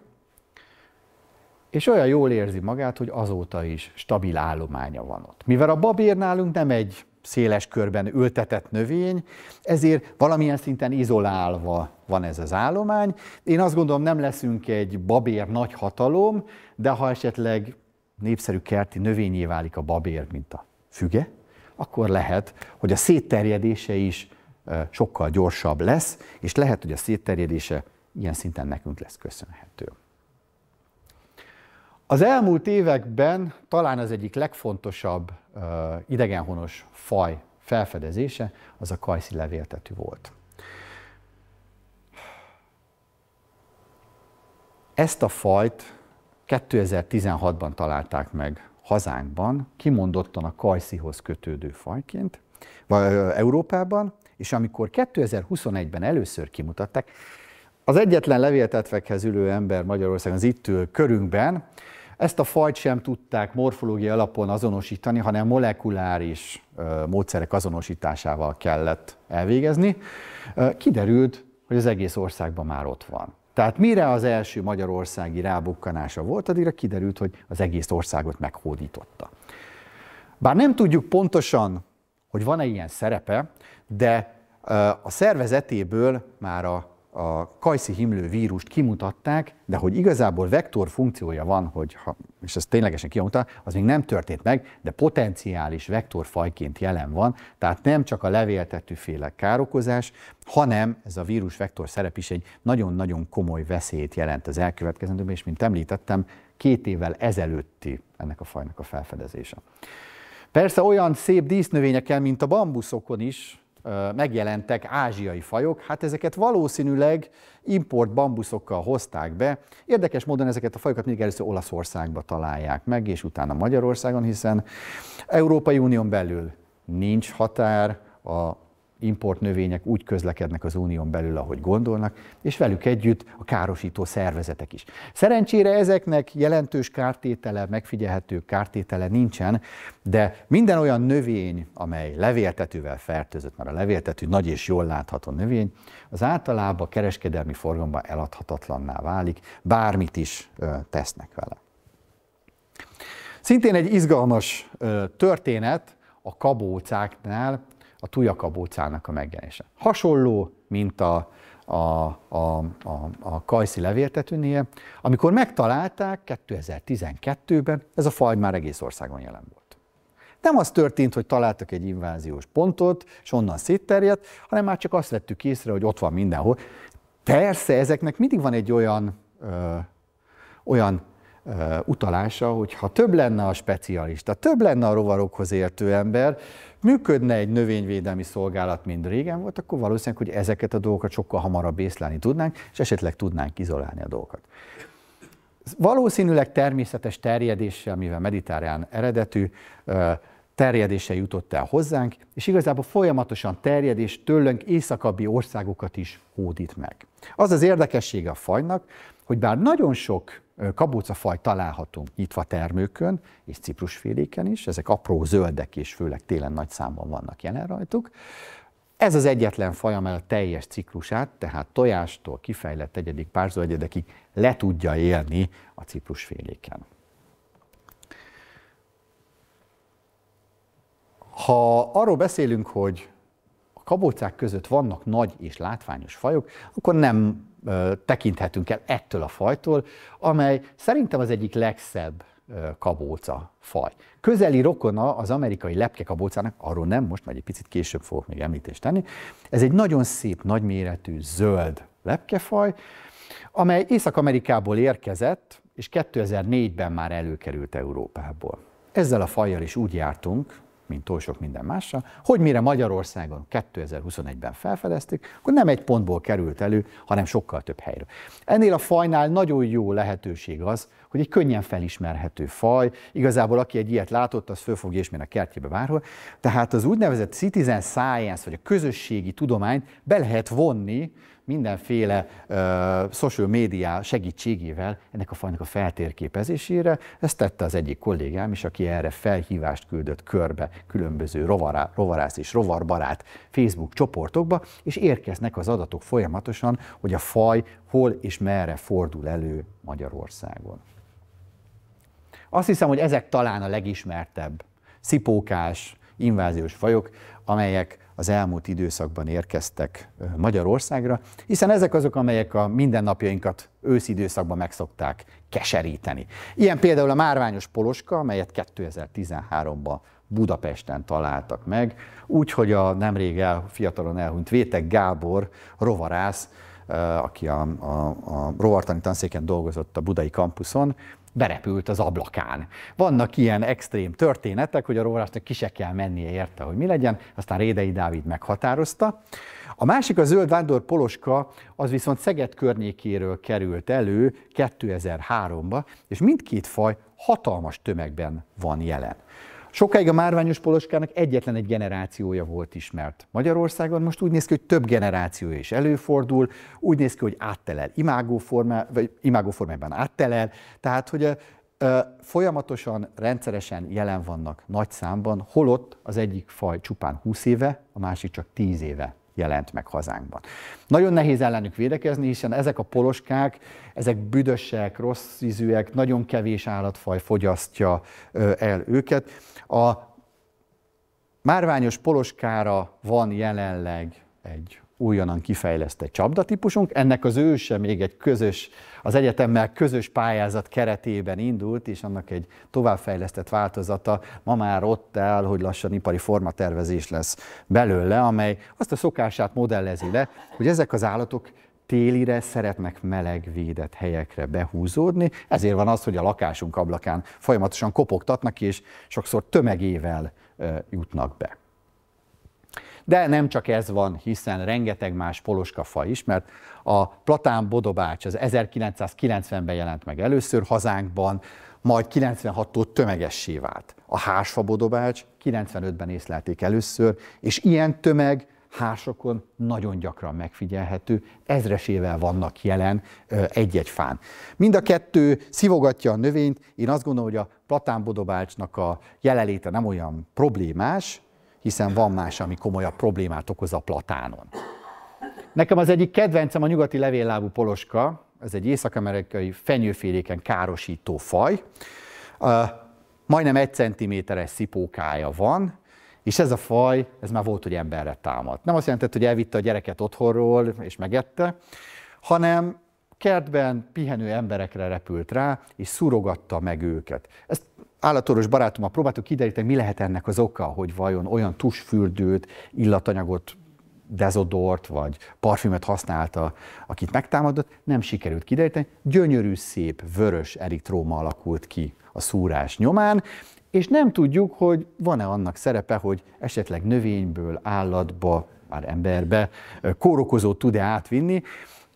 Speaker 1: és olyan jól érzi magát, hogy azóta is stabil állománya van ott. Mivel a babér nálunk nem egy széles körben ültetett növény, ezért valamilyen szinten izolálva van ez az állomány. Én azt gondolom, nem leszünk egy babér nagy hatalom, de ha esetleg népszerű kerti növényé válik a babér, mint a füge, akkor lehet, hogy a szétterjedése is sokkal gyorsabb lesz, és lehet, hogy a szétterjedése ilyen szinten nekünk lesz köszönhető. Az elmúlt években talán az egyik legfontosabb uh, idegenhonos faj felfedezése az a kajszi levéltetű volt. Ezt a fajt 2016-ban találták meg hazánkban, kimondottan a kajszihoz kötődő fajként, vagy Európában, és amikor 2021-ben először kimutatták, az egyetlen levéltetvekhez ülő ember Magyarországon az itt ül körünkben, ezt a fajt sem tudták morfológiai alapon azonosítani, hanem molekuláris módszerek azonosításával kellett elvégezni. Kiderült, hogy az egész országban már ott van. Tehát mire az első magyarországi rábukkanása volt, addigra kiderült, hogy az egész országot meghódította. Bár nem tudjuk pontosan, hogy van-e ilyen szerepe, de a szervezetéből már a a kajszi himlő vírust kimutatták, de hogy igazából vektor funkciója van, hogy ha, és ez ténylegesen kimutatta, az még nem történt meg, de potenciális vektorfajként jelen van, tehát nem csak a féle károkozás, hanem ez a vírus vektor szerep is egy nagyon-nagyon komoly veszélyt jelent az elkövetkezendőben, és mint említettem, két évvel ezelőtti ennek a fajnak a felfedezése. Persze olyan szép dísznövényekkel, mint a bambuszokon is, megjelentek ázsiai fajok, hát ezeket valószínűleg import bambuszokkal hozták be. Érdekes módon ezeket a fajokat még először Olaszországba találják meg, és utána Magyarországon, hiszen Európai Unión belül nincs határ, a Import növények úgy közlekednek az unión belül, ahogy gondolnak, és velük együtt a károsító szervezetek is. Szerencsére ezeknek jelentős kártétele, megfigyelhető kártétele nincsen, de minden olyan növény, amely levéltetővel fertőzött, mert a levéltető nagy és jól látható növény, az általában kereskedelmi forgalomban eladhatatlanná válik, bármit is tesznek vele. Szintén egy izgalmas történet a kabócáknál, a tujakabócának a megjelenése. Hasonló, mint a, a, a, a, a kajszi levértetőnél, amikor megtalálták 2012-ben, ez a faj már egész országon jelen volt. Nem az történt, hogy találtak egy inváziós pontot, és onnan szétterjedt, hanem már csak azt vettük észre, hogy ott van mindenhol. Persze, ezeknek mindig van egy olyan, ö, olyan Eh, utalása, hogy ha több lenne a specialista, több lenne a rovarokhoz értő ember, működne egy növényvédelmi szolgálat, mint régen volt, akkor valószínűleg, hogy ezeket a dolgokat sokkal hamarabb észlelni tudnánk, és esetleg tudnánk izolálni a dolgokat. Valószínűleg természetes terjedéssel, mivel mediterrán eredetű, eh, terjedése jutott el hozzánk, és igazából folyamatosan terjed, és tőlünk északabbi országokat is hódít meg. Az az érdekessége a fajnak, hogy bár nagyon sok kabócafaj található nyitva termőkön és ciprusféléken is, ezek apró zöldek és főleg télen nagy számban vannak jelen rajtuk. Ez az egyetlen faj, amely a teljes ciklusát, tehát tojástól kifejlett egyedik egyedekig le tudja élni a ciprusféléken. Ha arról beszélünk, hogy a kabócák között vannak nagy és látványos fajok, akkor nem tekinthetünk el ettől a fajtól, amely szerintem az egyik legszebb kabóca faj. Közeli rokona az amerikai lepkekabócának, arról nem most, majd egy picit később fogok még említést tenni. Ez egy nagyon szép, nagyméretű, zöld lepkefaj, amely Észak-Amerikából érkezett, és 2004-ben már előkerült Európából. Ezzel a fajjal is úgy jártunk, mint túl sok minden mással, hogy mire Magyarországon 2021-ben felfedezték, akkor nem egy pontból került elő, hanem sokkal több helyről. Ennél a fajnál nagyon jó lehetőség az, hogy egy könnyen felismerhető faj, igazából aki egy ilyet látott, az fölfogja és a kertjébe bárhol. Tehát az úgynevezett citizen science, vagy a közösségi tudományt be lehet vonni mindenféle uh, social média segítségével ennek a fajnak a feltérképezésére. Ezt tette az egyik kollégám is, aki erre felhívást küldött körbe különböző rovará, rovarász és rovarbarát Facebook csoportokba, és érkeznek az adatok folyamatosan, hogy a faj hol és merre fordul elő Magyarországon. Azt hiszem, hogy ezek talán a legismertebb szipókás, inváziós fajok, amelyek az elmúlt időszakban érkeztek Magyarországra, hiszen ezek azok, amelyek a mindennapjainkat időszakban megszokták keseríteni. Ilyen például a márványos poloska, amelyet 2013-ban Budapesten találtak meg, úgyhogy a nemrég el, fiatalon elhunyt Vétek Gábor rovarász, aki a, a, a rovartani tanszéken dolgozott a budai kampuszon, berepült az ablakán. Vannak ilyen extrém történetek, hogy a rovarásnak ki se kell mennie érte, hogy mi legyen, aztán Rédei Dávid meghatározta. A másik a zöld vándor poloska, az viszont Szeged környékéről került elő 2003-ba, és mindkét faj hatalmas tömegben van jelen. Sokáig a márványos poloskának egyetlen egy generációja volt ismert. Magyarországon most úgy néz ki, hogy több generációja is előfordul, úgy néz ki, hogy áttelel imágóformá, vagy imágóformában áttelel, tehát hogy folyamatosan, rendszeresen jelen vannak nagy számban, holott az egyik faj csupán 20 éve, a másik csak 10 éve jelent meg hazánkban. Nagyon nehéz ellenük védekezni, hiszen ezek a poloskák, ezek büdösek, rossz ízűek, nagyon kevés állatfaj fogyasztja el őket. A márványos poloskára van jelenleg egy újonnan kifejlesztett csapdatípusunk. Ennek az őse még egy közös, az egyetemmel közös pályázat keretében indult, és annak egy továbbfejlesztett változata ma már ott áll, hogy lassan ipari formatervezés lesz belőle, amely azt a szokását modellezi le, hogy ezek az állatok télire szeretnek meleg védett helyekre behúzódni, ezért van az, hogy a lakásunk ablakán folyamatosan kopogtatnak és sokszor tömegével jutnak be. De nem csak ez van, hiszen rengeteg más poloska fa is, mert a platán bodobács az 1990-ben jelent meg először hazánkban, majd 96-tól tömegessé vált. A hársfa bodobács 95-ben észlelték először, és ilyen tömeg hársokon nagyon gyakran megfigyelhető, ezresével vannak jelen egy-egy fán. Mind a kettő szivogatja a növényt, én azt gondolom, hogy a platánbodobácsnak a jelenléte nem olyan problémás, hiszen van más, ami komolyabb problémát okoz a platánon. Nekem az egyik kedvencem a nyugati levéllábú poloska, ez egy észak-amerikai fenyőféléken károsító faj. Majdnem egy centiméteres szipókája van, és ez a faj, ez már volt, hogy emberre támadt. Nem azt jelentett, hogy elvitte a gyereket otthonról és megette, hanem kertben pihenő emberekre repült rá, és szurogatta meg őket. Ezt Állatoros barátommal próbáltuk kideríteni, mi lehet ennek az oka, hogy vajon olyan tusfürdőt, illatanyagot, dezodort vagy parfümöt használta, akit megtámadott, nem sikerült kideríteni. Gyönyörű, szép, vörös eritróma alakult ki a szúrás nyomán, és nem tudjuk, hogy van-e annak szerepe, hogy esetleg növényből, állatba, már emberbe kórokozót tud-e átvinni,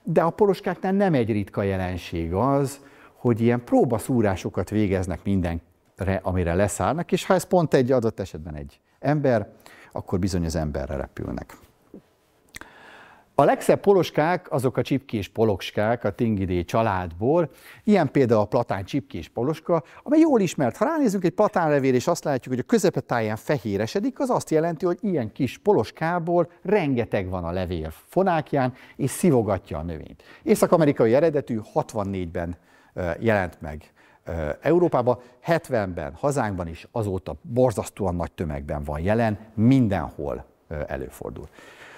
Speaker 1: de a poroskáknál nem egy ritka jelenség az, hogy ilyen próbaszúrásokat végeznek minden amire leszállnak, és ha ez pont egy adott esetben egy ember, akkor bizony az emberre repülnek. A legszebb poloskák azok a csipkés poloskák a Tingidé családból. Ilyen például a platán csipkés poloska, amely jól ismert. Ha ránézünk egy platánlevél, és azt látjuk, hogy a közepetáján fehéresedik, az azt jelenti, hogy ilyen kis poloskából rengeteg van a levél fonákján, és szivogatja a növényt. Észak-amerikai eredetű 64-ben jelent meg Európában, 70-ben, hazánkban is azóta borzasztóan nagy tömegben van jelen, mindenhol előfordul.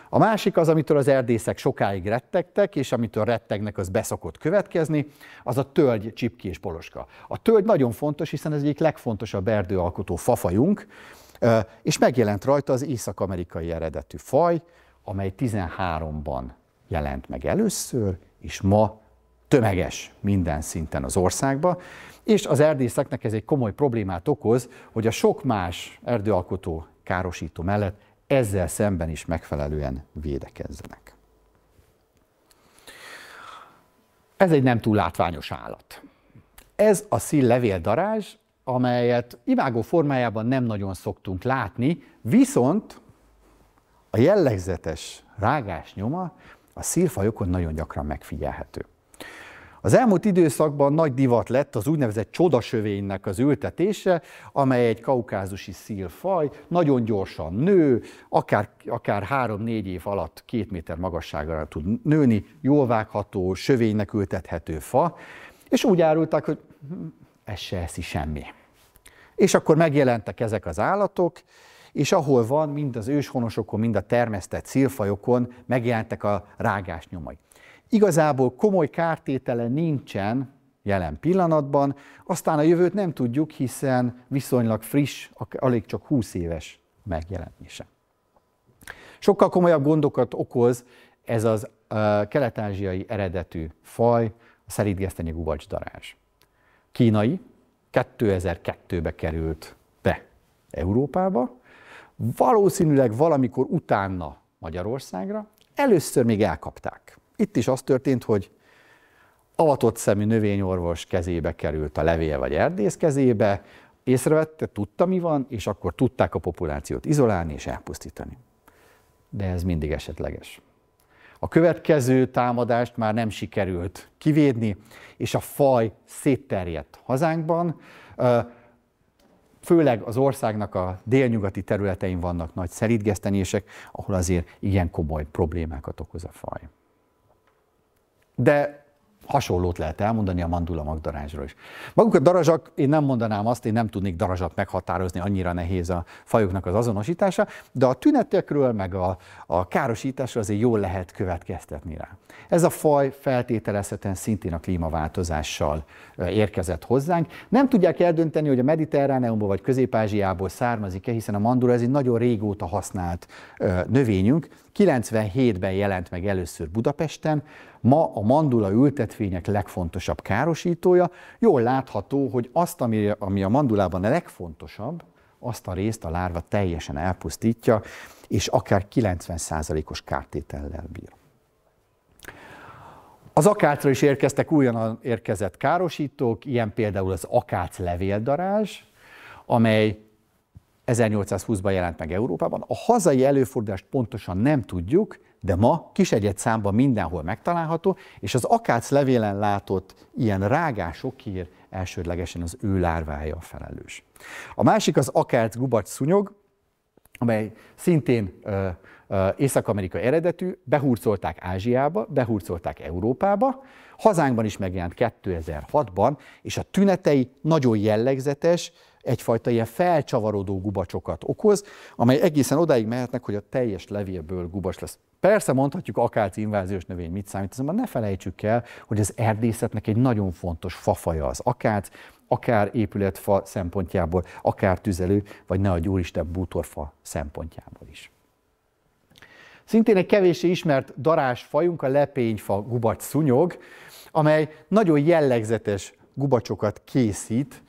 Speaker 1: A másik az, amitől az erdészek sokáig rettegtek, és amitől rettegnek, az beszokott következni, az a tölgy, csipki és poloska. A tölgy nagyon fontos, hiszen ez egyik legfontosabb erdőalkotó fafajunk, és megjelent rajta az észak-amerikai eredetű faj, amely 13-ban jelent meg először, és ma tömeges minden szinten az országba, és az erdészeknek ez egy komoly problémát okoz, hogy a sok más erdőalkotó károsító mellett ezzel szemben is megfelelően védekezzenek. Ez egy nem túl látványos állat. Ez a szillevéldarázs, amelyet imágó formájában nem nagyon szoktunk látni, viszont a jellegzetes rágás nyoma a szírfajokon nagyon gyakran megfigyelhető. Az elmúlt időszakban nagy divat lett az úgynevezett csodasövénynek az ültetése, amely egy kaukázusi szilfaj, nagyon gyorsan nő, akár, akár három-négy év alatt két méter magasságra tud nőni, jól vágható, sövénynek ültethető fa, és úgy árulták, hogy ez se eszi semmi. És akkor megjelentek ezek az állatok, és ahol van, mind az őshonosokon, mind a termesztett szilfajokon megjelentek a rágás nyomai. Igazából komoly kártétele nincsen jelen pillanatban, aztán a jövőt nem tudjuk, hiszen viszonylag friss, alig csak 20 éves megjelenése. Sokkal komolyabb gondokat okoz ez az uh, kelet-ázsiai eredetű faj, a szerítgesztenye gubacs darázs. Kínai 2002-be került be Európába, valószínűleg valamikor utána Magyarországra, először még elkapták. Itt is az történt, hogy avatott szemű növényorvos kezébe került a levél vagy erdész kezébe, észrevette, tudta mi van, és akkor tudták a populációt izolálni és elpusztítani. De ez mindig esetleges. A következő támadást már nem sikerült kivédni, és a faj szétterjedt hazánkban. Főleg az országnak a délnyugati területein vannak nagy szerítgesztenések, ahol azért ilyen komoly problémákat okoz a faj. De hasonlót lehet elmondani a mandula magdarázsról is. Maguk a darazsak, én nem mondanám azt, én nem tudnék darazsat meghatározni, annyira nehéz a fajoknak az azonosítása, de a tünetekről, meg a, a károsításról azért jól lehet következtetni rá. Ez a faj feltételezhetően szintén a klímaváltozással érkezett hozzánk. Nem tudják eldönteni, hogy a Mediterráneumból vagy Közép-Ázsiából származik-e, hiszen a mandula ez egy nagyon régóta használt növényünk. 97-ben jelent meg először Budapesten, ma a mandula ültetvények legfontosabb károsítója. Jól látható, hogy azt, ami, ami a mandulában a legfontosabb, azt a részt a lárva teljesen elpusztítja, és akár 90%-os kártétellel bír. Az akácra is érkeztek újonnan érkezett károsítók, ilyen például az akác levéldarázs, amely 1820-ban jelent meg Európában. A hazai előfordulást pontosan nem tudjuk, de ma egyet számban mindenhol megtalálható, és az akác levélen látott ilyen rágásokért elsődlegesen az ő lárvája a felelős. A másik az akác gubac szúnyog, amely szintén ö, ö, észak-amerikai eredetű, behurcolták Ázsiába, behurcolták Európába, hazánkban is megjelent 2006-ban, és a tünetei nagyon jellegzetes, egyfajta ilyen felcsavarodó gubacsokat okoz, amely egészen odáig mehetnek, hogy a teljes levélből gubacs lesz. Persze mondhatjuk akáci inváziós növény mit számít, azonban ne felejtsük el, hogy az erdészetnek egy nagyon fontos fafaja az akác, akár épületfa szempontjából, akár tüzelő, vagy ne a úristen bútorfa szempontjából is. Szintén egy kevéssé ismert darás fajunk a lepényfa gubac szunyog, amely nagyon jellegzetes gubacsokat készít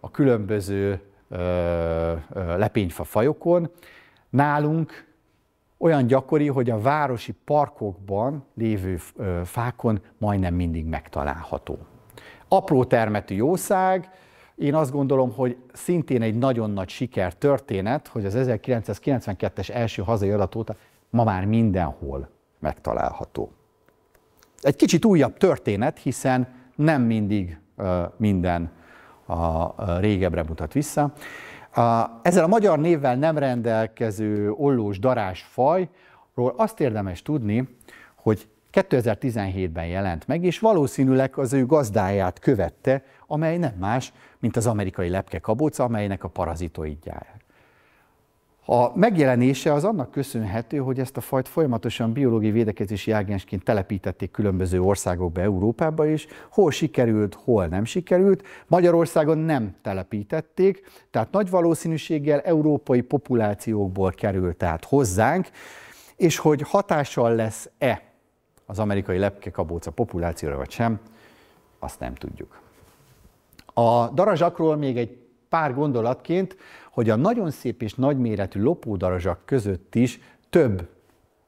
Speaker 1: a különböző lepényfa fajokon. Nálunk olyan gyakori, hogy a városi parkokban lévő fákon majdnem mindig megtalálható. Apró termetű jószág, én azt gondolom, hogy szintén egy nagyon nagy siker történet, hogy az 1992-es első hazai adat óta ma már mindenhol megtalálható. Egy kicsit újabb történet, hiszen nem mindig minden a régebbre mutat vissza. Ezzel a magyar névvel nem rendelkező ollós darás fajról azt érdemes tudni, hogy 2017-ben jelent meg, és valószínűleg az ő gazdáját követte, amely nem más, mint az amerikai lepke kabóca, amelynek a parazitoidjáját. A megjelenése az annak köszönhető, hogy ezt a fajt folyamatosan biológiai védekezési ágensként telepítették különböző országokba, Európába is, hol sikerült, hol nem sikerült. Magyarországon nem telepítették, tehát nagy valószínűséggel európai populációkból került át hozzánk, és hogy hatással lesz-e az amerikai lepkekabóca populációra vagy sem, azt nem tudjuk. A darazsakról még egy pár gondolatként, hogy a nagyon szép és nagyméretű lopódarazsak között is több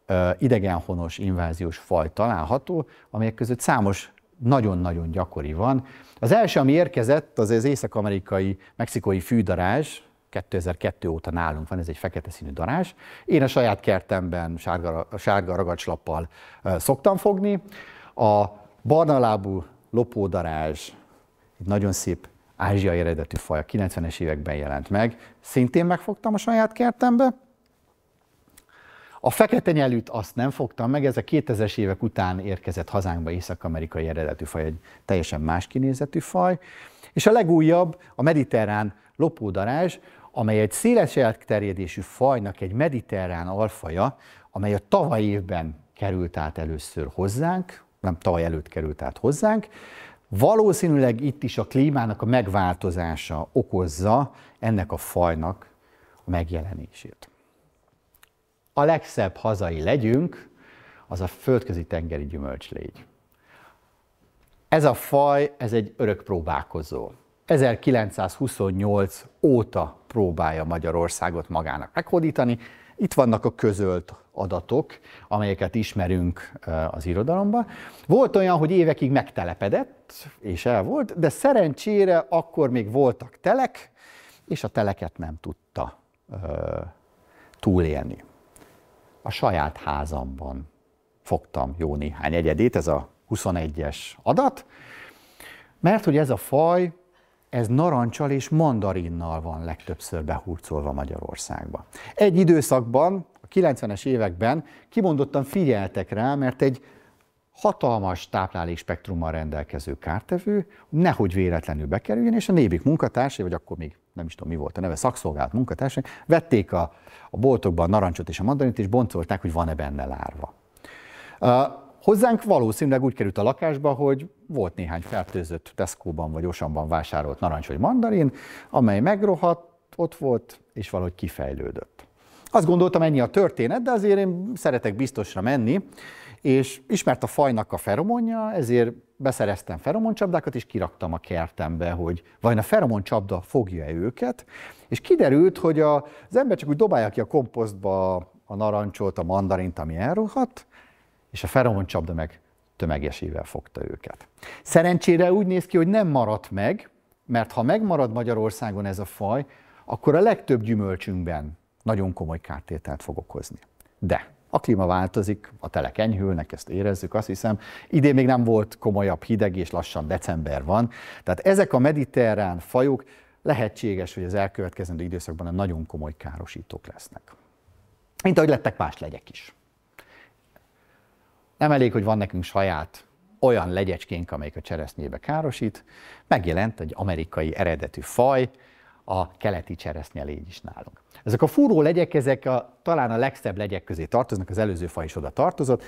Speaker 1: ö, idegenhonos inváziós faj található, amelyek között számos nagyon-nagyon gyakori van. Az első, ami érkezett, az az észak-amerikai, mexikói fűdarázs, 2002 óta nálunk van, ez egy fekete színű darázs. Én a saját kertemben sárga, sárga ragacslappal szoktam fogni. A barnalábú lopódarázs, egy nagyon szép ázsiai eredetű faj, a 90-es években jelent meg, szintén megfogtam a saját kertembe. A fekete nyelűt azt nem fogtam meg, ez a 2000-es évek után érkezett hazánkba észak-amerikai eredetű faj, egy teljesen más kinézetű faj. És a legújabb, a mediterrán lopódarázs, amely egy széles elterjedésű fajnak egy mediterrán alfaja, amely a tavaly évben került át először hozzánk, nem tavaly előtt került át hozzánk, Valószínűleg itt is a klímának a megváltozása okozza ennek a fajnak a megjelenését. A legszebb hazai legyünk az a földközi tengeri gyümölcslégy. Ez a faj, ez egy örök próbálkozó. 1928 óta próbálja Magyarországot magának meghódítani. Itt vannak a közölt adatok, amelyeket ismerünk az irodalomban. Volt olyan, hogy évekig megtelepedett, és el volt, de szerencsére akkor még voltak telek, és a teleket nem tudta túlélni. A saját házamban fogtam jó néhány egyedét, ez a 21-es adat, mert hogy ez a faj, ez narancsal és mandarinnal van legtöbbször behurcolva Magyarországba. Egy időszakban 90-es években kimondottan figyeltek rá, mert egy hatalmas spektrummal rendelkező kártevő, nehogy véletlenül bekerüljön, és a nébik munkatársai, vagy akkor még nem is tudom mi volt a neve, szakszolgált munkatársai, vették a, a boltokban a narancsot és a mandarint, és boncolták, hogy van-e benne lárva. Uh, hozzánk valószínűleg úgy került a lakásba, hogy volt néhány fertőzött Tesco-ban vagy Osamban vásárolt narancs vagy mandarin, amely megrohadt, ott volt, és valahogy kifejlődött. Azt gondoltam, ennyi a történet, de azért én szeretek biztosra menni, és ismert a fajnak a feromonja, ezért beszereztem feromoncsapdákat, és kiraktam a kertembe, hogy vajon a feromoncsapda fogja-e őket, és kiderült, hogy a, az ember csak úgy dobálja ki a komposztba a narancsot, a mandarint, ami elrohadt, és a feromoncsapda meg tömegesével fogta őket. Szerencsére úgy néz ki, hogy nem maradt meg, mert ha megmarad Magyarországon ez a faj, akkor a legtöbb gyümölcsünkben nagyon komoly kártételt fog okozni. De a klíma változik, a telek enyhülnek, ezt érezzük, azt hiszem. Idén még nem volt komolyabb hideg, és lassan december van. Tehát ezek a mediterrán fajok lehetséges, hogy az elkövetkezendő időszakban a nagyon komoly károsítók lesznek. Mint ahogy lettek más legyek is. Nem elég, hogy van nekünk saját olyan legyecskénk, amelyik a cseresznyébe károsít, megjelent egy amerikai eredetű faj, a keleti cseresznye légy is nálunk. Ezek a fúró legyek, ezek a, talán a legszebb legyek közé tartoznak, az előző faj is oda tartozott.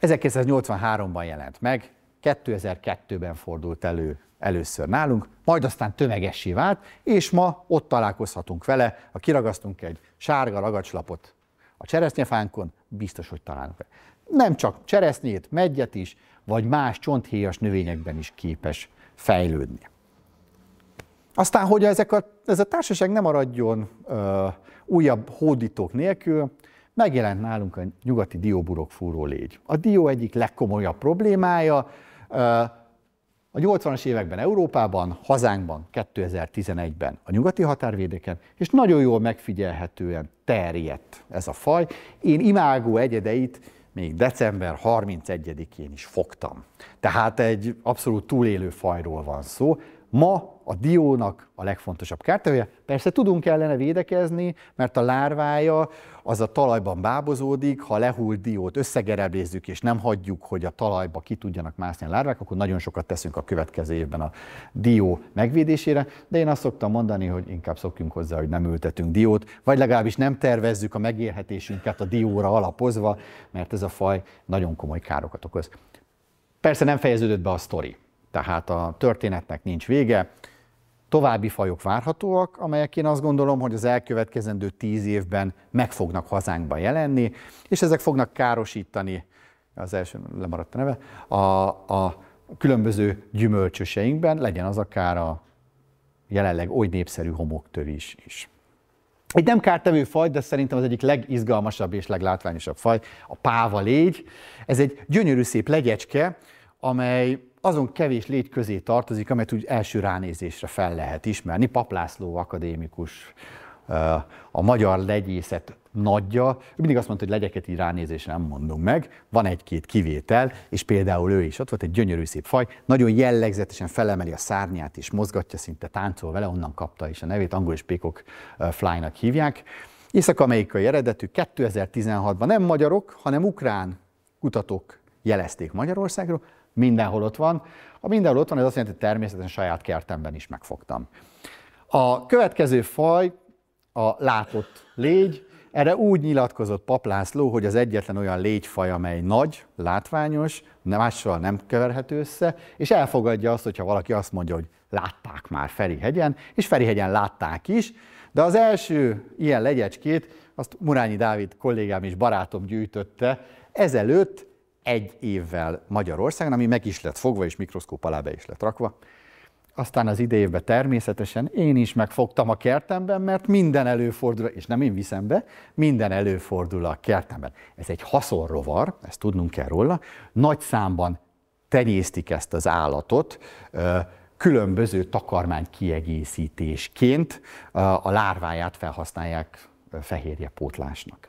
Speaker 1: 1983-ban jelent meg, 2002-ben fordult elő először nálunk, majd aztán tömegessé vált, és ma ott találkozhatunk vele, ha kiragasztunk egy sárga ragacslapot a cseresznyefánkon, biztos, hogy találunk vele. Nem csak cseresznyét, megyet is, vagy más csonthéjas növényekben is képes fejlődni. Aztán, hogy ezek a, ez a társaság nem maradjon ö, újabb hódítók nélkül, megjelent nálunk a nyugati dióburok fúró légy. A dió egyik legkomolyabb problémája, ö, a 80-as években Európában, hazánkban, 2011-ben a nyugati határvédeken, és nagyon jól megfigyelhetően terjedt ez a faj. Én imágó egyedeit még december 31-én is fogtam. Tehát egy abszolút túlélő fajról van szó. Ma a diónak a legfontosabb kártevője. Persze tudunk ellene védekezni, mert a lárvája az a talajban bábozódik, ha lehull diót összegereblézzük, és nem hagyjuk, hogy a talajba ki tudjanak mászni a lárvák, akkor nagyon sokat teszünk a következő évben a dió megvédésére, de én azt szoktam mondani, hogy inkább szokjunk hozzá, hogy nem ültetünk diót, vagy legalábbis nem tervezzük a megélhetésünket a dióra alapozva, mert ez a faj nagyon komoly károkat okoz. Persze nem fejeződött be a sztori, tehát a történetnek nincs vége, További fajok várhatóak, amelyek én azt gondolom, hogy az elkövetkezendő tíz évben meg fognak hazánkban jelenni, és ezek fognak károsítani, az első lemaradt a neve, a, a különböző gyümölcsöseinkben, legyen az akár a jelenleg oly népszerű homoktövis is. is. Egy nem kártevő faj, de szerintem az egyik legizgalmasabb és leglátványosabb faj, a páva légy. Ez egy gyönyörű szép legyecske, amely azon kevés légy közé tartozik, amelyet úgy első ránézésre fel lehet ismerni. Paplászló akadémikus, a magyar legyészet nagyja, mindig azt mondta, hogy legyeket így ránézésre nem mondunk meg, van egy-két kivétel, és például ő is ott volt, egy gyönyörű szép faj, nagyon jellegzetesen felemeli a szárnyát és mozgatja, szinte táncol vele, onnan kapta is a nevét, angol és pékok flynak hívják. Észak-amerikai eredetű, 2016-ban nem magyarok, hanem ukrán kutatók jelezték Magyarországról, mindenhol ott van. A mindenhol ott van, ez azt jelenti, hogy természetesen saját kertemben is megfogtam. A következő faj a látott légy. Erre úgy nyilatkozott Pap László, hogy az egyetlen olyan légyfaj, amely nagy, látványos, mással nem keverhető össze, és elfogadja azt, hogyha valaki azt mondja, hogy látták már Ferihegyen, és Ferihegyen látták is, de az első ilyen legyecskét azt Murányi Dávid kollégám és barátom gyűjtötte ezelőtt egy évvel Magyarországon, ami meg is lett fogva, és mikroszkóp alá be is lett rakva. Aztán az idejében természetesen én is megfogtam a kertemben, mert minden előfordul, és nem én viszem be, minden előfordul a kertemben. Ez egy haszonrovar, ezt tudnunk kell róla. Nagy számban tenyésztik ezt az állatot, különböző takarmány kiegészítésként a lárváját felhasználják fehérje pótlásnak.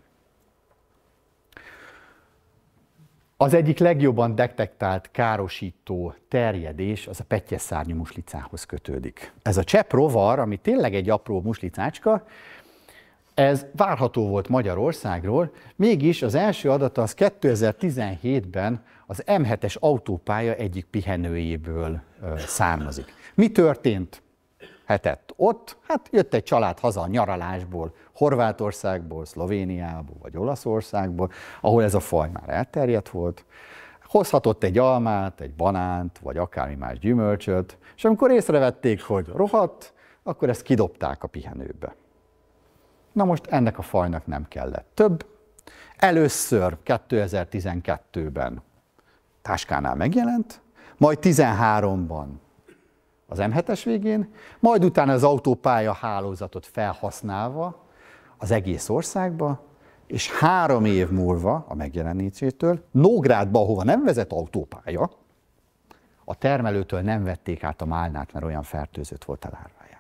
Speaker 1: Az egyik legjobban detektált károsító terjedés az a petyeszárnyú muslicához kötődik. Ez a cseprovar, ami tényleg egy apró muslicácska, ez várható volt Magyarországról, mégis az első adata az 2017-ben az M7-es autópálya egyik pihenőjéből származik. Mi történt? hetett ott, hát jött egy család haza a nyaralásból, Horvátországból, Szlovéniából vagy Olaszországból, ahol ez a faj már elterjedt volt, hozhatott egy almát, egy banánt, vagy akármi más gyümölcsöt, és amikor észrevették, hogy rohadt, akkor ezt kidobták a pihenőbe. Na most ennek a fajnak nem kellett több. Először 2012-ben táskánál megjelent, majd 13-ban az M7-es végén, majd utána az autópálya hálózatot felhasználva az egész országba, és három év múlva a megjelenésétől Nógrádba, ahova nem vezet autópálya, a termelőtől nem vették át a málnát, mert olyan fertőzött volt a lárvájában.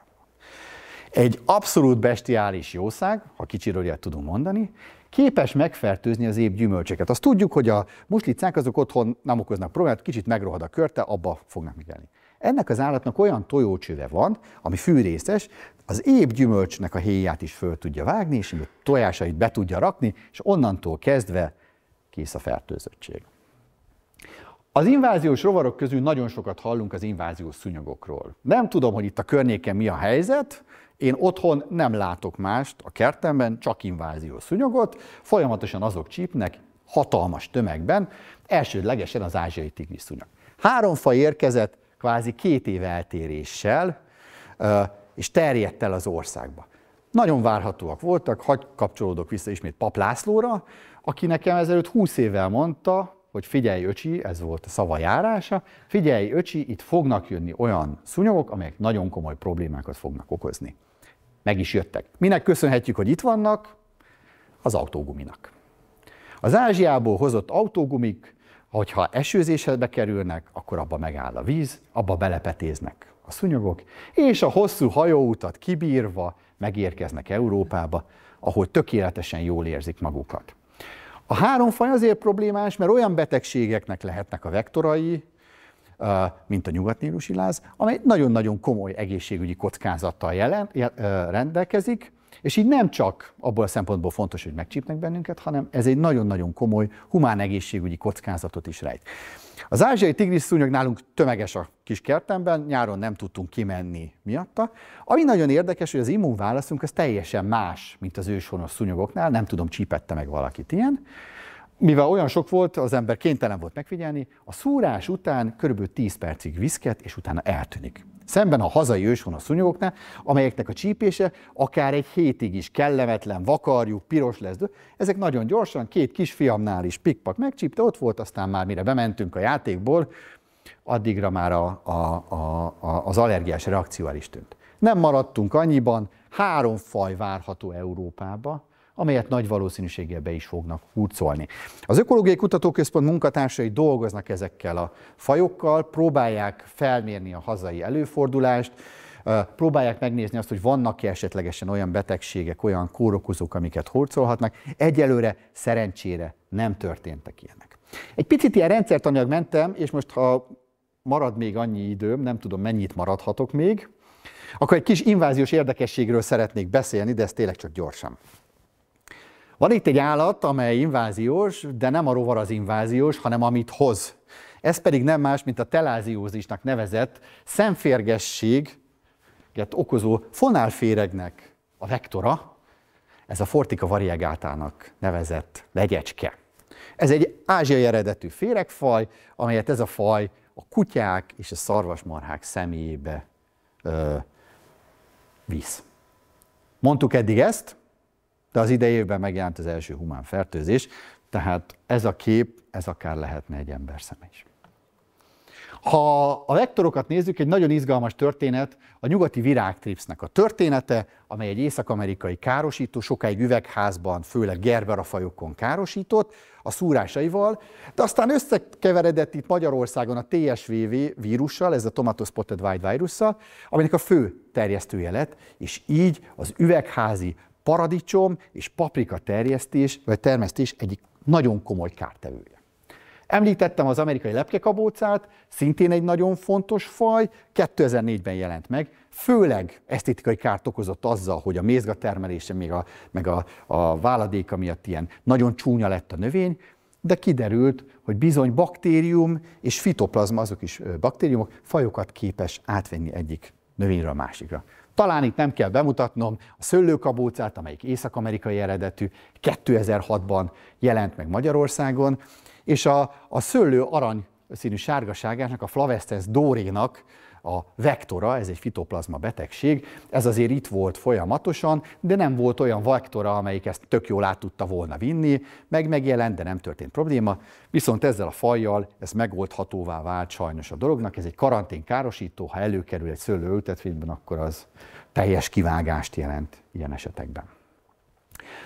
Speaker 1: Egy abszolút bestiális jószág, ha kicsiről ilyet tudunk mondani, képes megfertőzni az épp gyümölcseket. Azt tudjuk, hogy a muslicák azok otthon nem okoznak problémát, kicsit megrohad a körte, abba fognak megjelni. Ennek az állatnak olyan tojócsőve van, ami fűrészes, az épp gyümölcsnek a héját is föl tudja vágni, és a tojásait be tudja rakni, és onnantól kezdve kész a fertőzöttség. Az inváziós rovarok közül nagyon sokat hallunk az inváziós szúnyogokról. Nem tudom, hogy itt a környéken mi a helyzet, én otthon nem látok mást a kertemben, csak inváziós szúnyogot, folyamatosan azok csípnek, hatalmas tömegben, elsődlegesen az ázsiai szúnyog. Három faj érkezett, kvázi két év eltéréssel, és terjedt el az országba. Nagyon várhatóak voltak, hagy kapcsolódok vissza ismét Pap Lászlóra, aki nekem ezelőtt 20 évvel mondta, hogy figyelj öcsi, ez volt a szava járása, figyelj öcsi, itt fognak jönni olyan szúnyogok, amelyek nagyon komoly problémákat fognak okozni. Meg is jöttek. Minek köszönhetjük, hogy itt vannak? Az autóguminak. Az Ázsiából hozott autógumik hogyha esőzésedbe kerülnek, akkor abba megáll a víz, abba belepetéznek a szúnyogok, és a hosszú hajóutat kibírva megérkeznek Európába, ahol tökéletesen jól érzik magukat. A három faj azért problémás, mert olyan betegségeknek lehetnek a vektorai, mint a nyugatnílusi láz, amely nagyon-nagyon komoly egészségügyi kockázattal jelen, rendelkezik, és így nem csak abból a szempontból fontos, hogy megcsípnek bennünket, hanem ez egy nagyon-nagyon komoly humán egészségügyi kockázatot is rejt. Az ázsiai tigris szúnyog nálunk tömeges a kis kertemben, nyáron nem tudtunk kimenni miatta. Ami nagyon érdekes, hogy az immunválaszunk az teljesen más, mint az őshonos szúnyogoknál, nem tudom, csípette meg valakit ilyen. Mivel olyan sok volt, az ember kénytelen volt megfigyelni, a szúrás után körülbelül 10 percig viszket, és utána eltűnik. Szemben a hazai őshonos szúnyogoknál, amelyeknek a csípése akár egy hétig is kellemetlen, vakarjuk, piros lesz, ezek nagyon gyorsan, két kisfiamnál is pikpak megcsípte, ott volt, aztán már mire bementünk a játékból, addigra már a, a, a, a, az allergiás reakció el is tűnt. Nem maradtunk annyiban, három faj várható Európába, amelyet nagy valószínűséggel be is fognak hurcolni. Az Ökológiai Kutatóközpont munkatársai dolgoznak ezekkel a fajokkal, próbálják felmérni a hazai előfordulást, próbálják megnézni azt, hogy vannak-e esetlegesen olyan betegségek, olyan kórokozók, amiket hurcolhatnak. Egyelőre szerencsére nem történtek ilyenek. Egy picit ilyen rendszertanilag mentem, és most ha marad még annyi időm, nem tudom mennyit maradhatok még, akkor egy kis inváziós érdekességről szeretnék beszélni, de ezt tényleg csak gyorsan. Van itt egy állat, amely inváziós, de nem a rovar az inváziós, hanem amit hoz. Ez pedig nem más, mint a teláziózisnak nevezett szemférgességet okozó fonálféregnek a vektora, ez a fortika variegátának nevezett legyecske. Ez egy ázsiai eredetű féregfaj, amelyet ez a faj a kutyák és a szarvasmarhák személyébe ö, visz. Mondtuk eddig ezt, de az idejében megjelent az első humán fertőzés, tehát ez a kép, ez akár lehetne egy ember szeme is. Ha a vektorokat nézzük, egy nagyon izgalmas történet a nyugati virágtripsznek a története, amely egy észak-amerikai károsító, sokáig üvegházban, főleg gerberafajokon károsított a szúrásaival, de aztán összekeveredett itt Magyarországon a TSVV vírussal, ez a Tomato Spotted White vírussal, aminek a fő terjesztője lett, és így az üvegházi paradicsom és paprika terjesztés, vagy termesztés egyik nagyon komoly kártevője. Említettem az amerikai lepkekabócát, szintén egy nagyon fontos faj, 2004-ben jelent meg, főleg esztétikai kárt okozott azzal, hogy a mézga termelése, még a, meg a, a váladéka miatt ilyen nagyon csúnya lett a növény, de kiderült, hogy bizony baktérium és fitoplazma, azok is baktériumok, fajokat képes átvenni egyik növényről a másikra. Talán itt nem kell bemutatnom a szőlőkabócát, amelyik észak-amerikai eredetű, 2006-ban jelent meg Magyarországon, és a, a szőlő arany színű sárgaságának, a Flavestens dórénak a vektora, ez egy fitoplazma betegség, ez azért itt volt folyamatosan, de nem volt olyan vektora, amelyik ezt tök jól át tudta volna vinni, meg megjelent, de nem történt probléma, viszont ezzel a fajjal ez megoldhatóvá vált sajnos a dolognak, ez egy karanténkárosító. ha előkerül egy szőlőültetvényben, akkor az teljes kivágást jelent ilyen esetekben.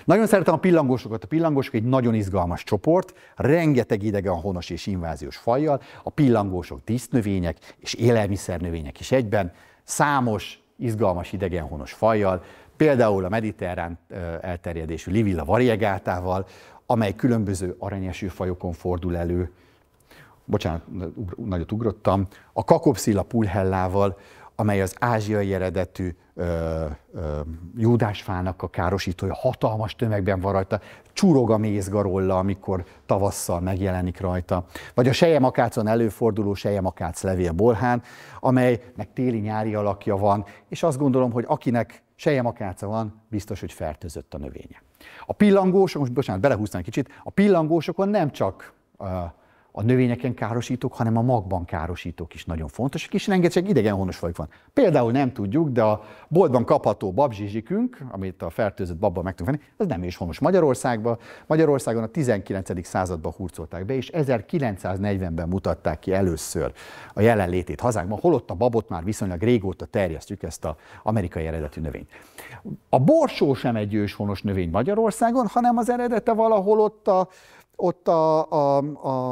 Speaker 1: Nagyon szeretem a pillangósokat. A pillangósok egy nagyon izgalmas csoport, rengeteg idegen honos és inváziós fajjal. A pillangósok dísznövények és élelmiszernövények is egyben, számos izgalmas idegen honos fajjal, például a mediterrán elterjedésű Livilla variegátával, amely különböző aranyesű fajokon fordul elő, bocsánat, nagyot ugrottam, a kakopszilla pulhellával, amely az ázsiai eredetű ö, ö, júdásfának a károsítója hatalmas tömegben van rajta, csúrog a mézgarolla, amikor tavasszal megjelenik rajta. Vagy a sejemakácon előforduló sejemakác levél bolhán, amelynek téli-nyári alakja van, és azt gondolom, hogy akinek sejemakáca van, biztos, hogy fertőzött a növénye. A pillangósok, most bocsánat, belehúztam egy kicsit, a pillangósokon nem csak a növényeken károsítók, hanem a magban károsítók is nagyon fontosak, és rengeteg idegen honosfajok van. Például nem tudjuk, de a boltban kapható babzsizsikünk, amit a fertőzött babban meg venni, az nem is honos Magyarországban. Magyarországon a 19. században hurcolták be, és 1940-ben mutatták ki először a jelenlétét hazánkban, holott a babot már viszonylag régóta terjesztjük ezt az amerikai eredetű növényt. A borsó sem egy őshonos növény Magyarországon, hanem az eredete valahol ott a ott a, a,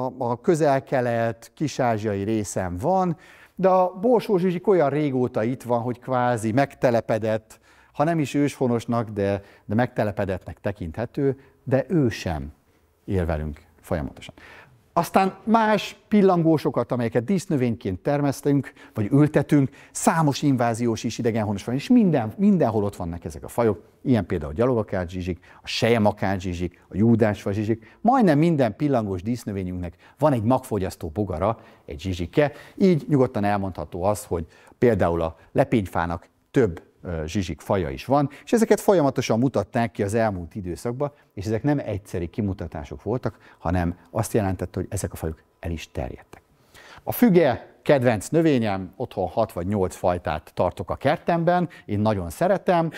Speaker 1: a, a közel-kelet, kis-ázsiai részen van, de a Borsó Zsuzsik olyan régóta itt van, hogy kvázi megtelepedett, ha nem is őshonosnak, de, de megtelepedettnek tekinthető, de ő sem él velünk folyamatosan. Aztán más pillangósokat, amelyeket dísznövényként termesztünk, vagy ültetünk, számos inváziós is idegenhonos van, és minden, mindenhol ott vannak ezek a fajok, ilyen például a gyalogakárdzsizsik, a sejemakárdzsizsik, a júdásfazsizsik, majdnem minden pillangós dísznövényünknek van egy magfogyasztó bogara, egy zsizsike, így nyugodtan elmondható az, hogy például a lepényfának több zsizsik faja is van, és ezeket folyamatosan mutatták ki az elmúlt időszakban, és ezek nem egyszeri kimutatások voltak, hanem azt jelentette, hogy ezek a fajok el is terjedtek. A füge kedvenc növényem, otthon 6 vagy 8 fajtát tartok a kertemben, én nagyon szeretem.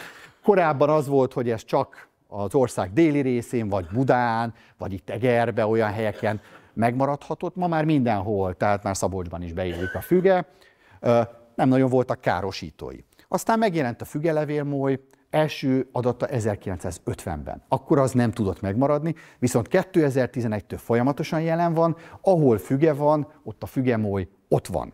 Speaker 1: Korábban az volt, hogy ez csak az ország déli részén, vagy Budán, vagy itt Egerbe, olyan helyeken megmaradhatott, ma már mindenhol, tehát már Szabolcsban is beillik a füge, nem nagyon voltak károsítói. Aztán megjelent a fügelevélmoly, első adata 1950-ben. Akkor az nem tudott megmaradni, viszont 2011-től folyamatosan jelen van, ahol füge van, ott a fügemoly ott van.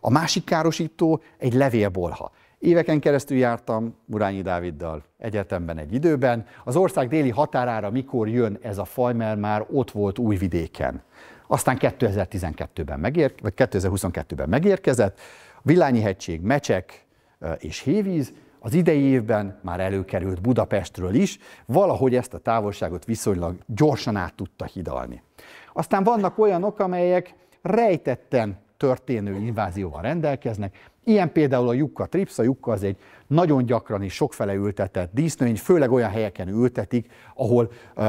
Speaker 1: A másik károsító egy levélbolha. Éveken keresztül jártam Murányi Dáviddal egyetemben egy időben. Az ország déli határára mikor jön ez a faj, mert már ott volt új vidéken. Aztán 2012-ben megér, vagy 2022-ben megérkezett, Vilányi hegység, Mecsek, Eh, és hévíz, az idei évben már előkerült Budapestről is, valahogy ezt a távolságot viszonylag gyorsan át tudta hidalni. Aztán vannak olyanok, amelyek rejtetten történő invázióval rendelkeznek, ilyen például a lyukka tripsz, a lyukka az egy nagyon gyakran és sokfele ültetett dísznövény, főleg olyan helyeken ültetik, ahol uh,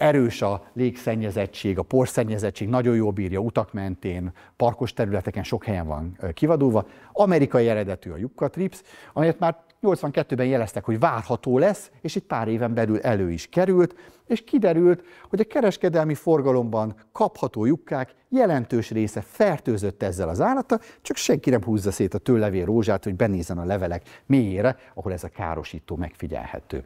Speaker 1: erős a légszennyezettség, a porszennyezettség, nagyon jól bírja utak mentén, parkos területeken sok helyen van kivadulva. Amerikai eredetű a Jukka Trips, amelyet már 82-ben jeleztek, hogy várható lesz, és egy pár éven belül elő is került, és kiderült, hogy a kereskedelmi forgalomban kapható lyukkák jelentős része fertőzött ezzel az állata, csak senki nem húzza szét a tőlevél rózsát, hogy benézzen a levelek mélyére, ahol ez a károsító megfigyelhető.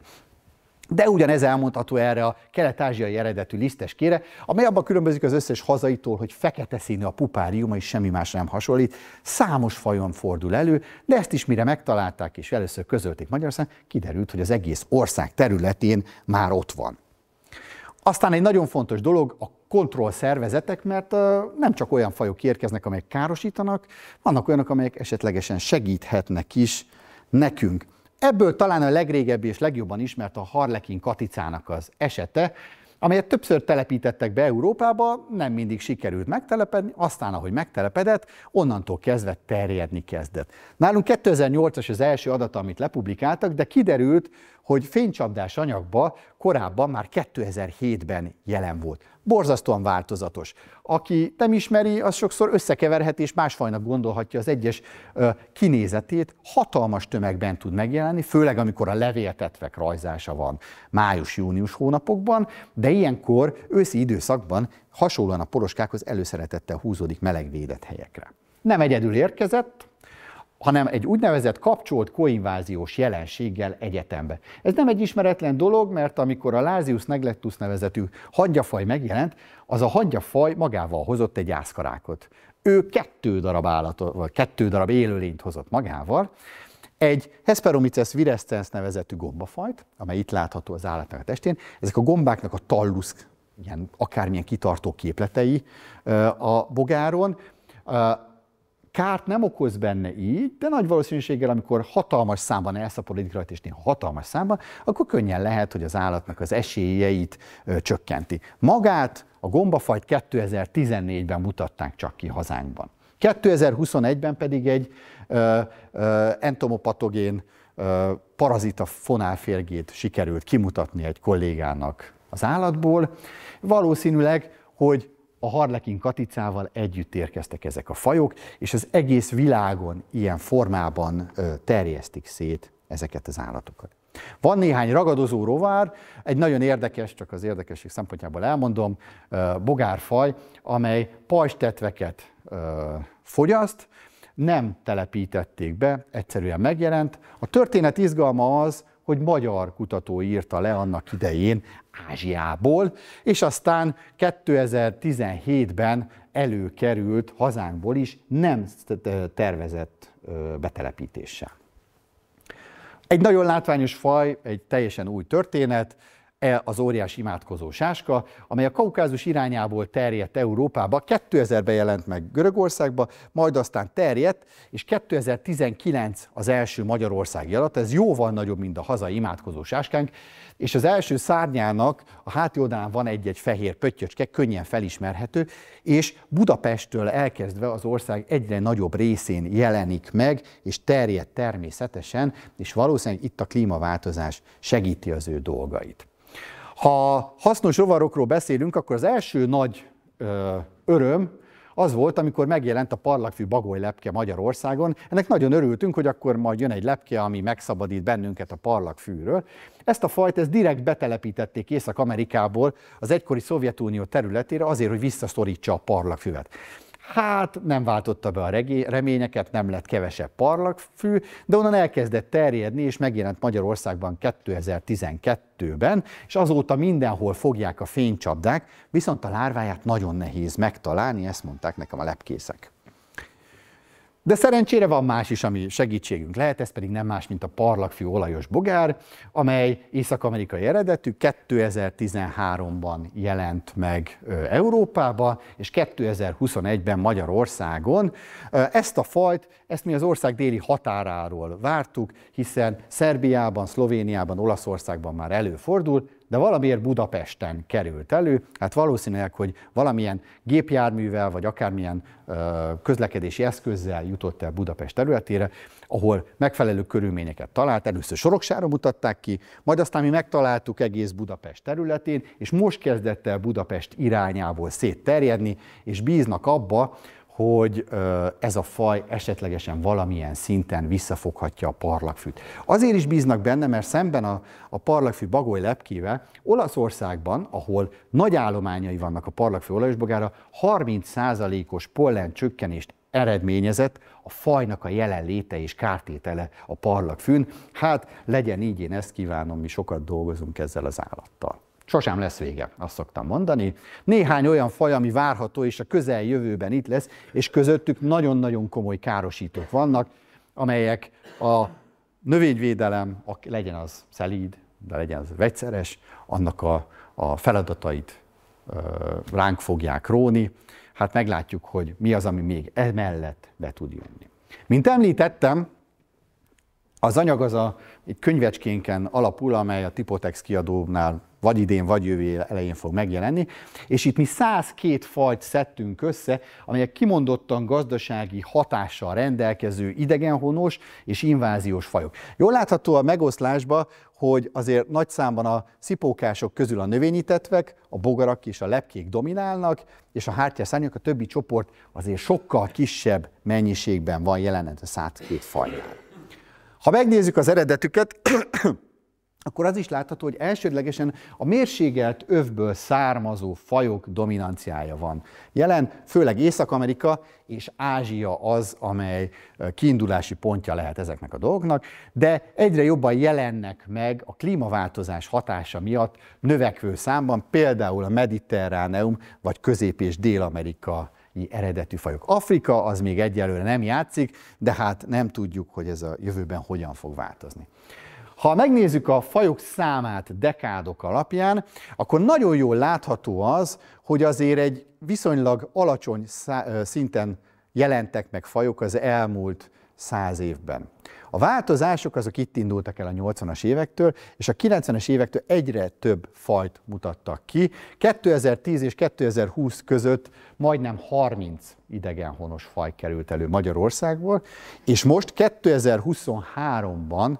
Speaker 1: De ugyanez elmondható erre a kelet-ázsiai eredetű lisztes-kére, amely abban különbözik az összes hazaitól, hogy fekete színű a pupáriuma és semmi más nem hasonlít. Számos fajon fordul elő, de ezt is mire megtalálták és először közölték Magyarországon, kiderült, hogy az egész ország területén már ott van. Aztán egy nagyon fontos dolog a kontroll szervezetek, mert nem csak olyan fajok érkeznek, amelyek károsítanak, vannak olyanok, amelyek esetlegesen segíthetnek is nekünk. Ebből talán a legrégebbi és legjobban ismert a Harlekin Katicának az esete, amelyet többször telepítettek be Európába, nem mindig sikerült megtelepedni, aztán ahogy megtelepedett, onnantól kezdve terjedni kezdett. Nálunk 2008-as az első adata, amit lepublikáltak, de kiderült, hogy fénycsapdás anyagba korábban már 2007-ben jelen volt. Borzasztóan változatos. Aki nem ismeri, az sokszor összekeverhet és másfajnak gondolhatja az egyes kinézetét. Hatalmas tömegben tud megjelenni, főleg amikor a levéltetvek rajzása van május-június hónapokban, de ilyenkor őszi időszakban hasonlóan a poroskákhoz előszeretettel húzódik melegvédett helyekre. Nem egyedül érkezett, hanem egy úgynevezett kapcsolt koinváziós jelenséggel egyetembe. Ez nem egy ismeretlen dolog, mert amikor a Lázius neglectus nevezetű hangyafaj megjelent, az a hangyafaj magával hozott egy ászkarákot. Ő kettő darab állatot, vagy kettő darab élőlényt hozott magával, egy Hesperomyces virescens nevezetű gombafajt, amely itt látható az állatnak a testén. Ezek a gombáknak a tallusz, ilyen, akármilyen kitartó képletei a bogáron, kárt nem okoz benne így, de nagy valószínűséggel, amikor hatalmas számban elszaporodik rajta, és néha hatalmas számban, akkor könnyen lehet, hogy az állatnak az esélyeit ö, csökkenti. Magát a gombafajt 2014-ben mutatták csak ki hazánkban. 2021-ben pedig egy ö, ö, entomopatogén ö, parazita fonálférgét sikerült kimutatni egy kollégának az állatból. Valószínűleg, hogy a harlekin katicával együtt érkeztek ezek a fajok, és az egész világon ilyen formában terjesztik szét ezeket az állatokat. Van néhány ragadozó rovár, egy nagyon érdekes, csak az érdekesség szempontjából elmondom, bogárfaj, amely pajstetveket fogyaszt, nem telepítették be, egyszerűen megjelent. A történet izgalma az, hogy magyar kutató írta le annak idején Ázsiából, és aztán 2017-ben előkerült hazánkból is nem tervezett betelepítéssel. Egy nagyon látványos faj, egy teljesen új történet, E az óriás imádkozó sáska, amely a kaukázus irányából terjedt Európába, 2000-ben jelent meg Görögországba, majd aztán terjedt, és 2019 az első Magyarországi alatt, ez jóval nagyobb, mint a hazai imádkozó sáskánk, és az első szárnyának a hátoldalán van egy-egy fehér pöttyöcske, könnyen felismerhető, és Budapesttől elkezdve az ország egyre nagyobb részén jelenik meg, és terjed természetesen, és valószínűleg itt a klímaváltozás segíti az ő dolgait. Ha hasznos rovarokról beszélünk, akkor az első nagy ö, öröm az volt, amikor megjelent a parlagfű bagolylepke Magyarországon. Ennek nagyon örültünk, hogy akkor majd jön egy lepke, ami megszabadít bennünket a parlagfűről. Ezt a fajt ez direkt betelepítették Észak-Amerikából az egykori Szovjetunió területére azért, hogy visszaszorítsa a parlagfüvet. Hát nem váltotta be a reményeket, nem lett kevesebb parlagfű, de onnan elkezdett terjedni, és megjelent Magyarországban 2012-ben, és azóta mindenhol fogják a fénycsapdák, viszont a lárváját nagyon nehéz megtalálni, ezt mondták nekem a lepkészek. De szerencsére van más is, ami segítségünk lehet, ez pedig nem más, mint a parlagfű olajos bogár, amely észak-amerikai eredetű, 2013-ban jelent meg Európába, és 2021-ben Magyarországon. Ezt a fajt, ezt mi az ország déli határáról vártuk, hiszen Szerbiában, Szlovéniában, Olaszországban már előfordul, de valamiért Budapesten került elő. Hát valószínűleg, hogy valamilyen gépjárművel, vagy akármilyen közlekedési eszközzel jutott el Budapest területére, ahol megfelelő körülményeket talált. Először Soroksára mutatták ki, majd aztán mi megtaláltuk egész Budapest területén, és most kezdett el Budapest irányából szétterjedni, és bíznak abba, hogy ez a faj esetlegesen valamilyen szinten visszafoghatja a parlagfűt. Azért is bíznak benne, mert szemben a, a parlagfű bagoly lepkével Olaszországban, ahol nagy állományai vannak a parlagfű olajosbogára, 30%-os pollen csökkenést eredményezett a fajnak a jelenléte és kártétele a parlagfűn. Hát legyen így, én ezt kívánom, mi sokat dolgozunk ezzel az állattal. Sosem lesz vége, azt szoktam mondani. Néhány olyan faj, ami várható és a közel jövőben itt lesz, és közöttük nagyon-nagyon komoly károsítók vannak, amelyek a növényvédelem, a, legyen az szelíd, de legyen az vegyszeres, annak a, a feladatait ö, ránk fogják róni. Hát meglátjuk, hogy mi az, ami még emellett be tud jönni. Mint említettem, az anyag az a egy könyvecskénken alapul, amely a Tipotex kiadónál vagy idén, vagy jövő elején fog megjelenni. És itt mi 102 fajt szedtünk össze, amelyek kimondottan gazdasági hatással rendelkező idegenhonos és inváziós fajok. Jól látható a megoszlásba, hogy azért nagy számban a szipókások közül a növényítetvek, a bogarak és a lepkék dominálnak, és a hártyászárnyak, a többi csoport azért sokkal kisebb mennyiségben van jelenet a 102 fajnál. Ha megnézzük az eredetüket, akkor az is látható, hogy elsődlegesen a mérsékelt, övből származó fajok dominanciája van. Jelen főleg Észak-Amerika és Ázsia az, amely kiindulási pontja lehet ezeknek a dolgnak, de egyre jobban jelennek meg a klímaváltozás hatása miatt növekvő számban, például a Mediterráneum vagy Közép- és Dél-Amerika eredetű fajok. Afrika az még egyelőre nem játszik, de hát nem tudjuk, hogy ez a jövőben hogyan fog változni. Ha megnézzük a fajok számát dekádok alapján, akkor nagyon jól látható az, hogy azért egy viszonylag alacsony szinten jelentek meg fajok az elmúlt száz évben. A változások azok itt indultak el a 80-as évektől, és a 90-es évektől egyre több fajt mutattak ki. 2010 és 2020 között majdnem 30 idegenhonos faj került elő Magyarországból, és most 2023-ban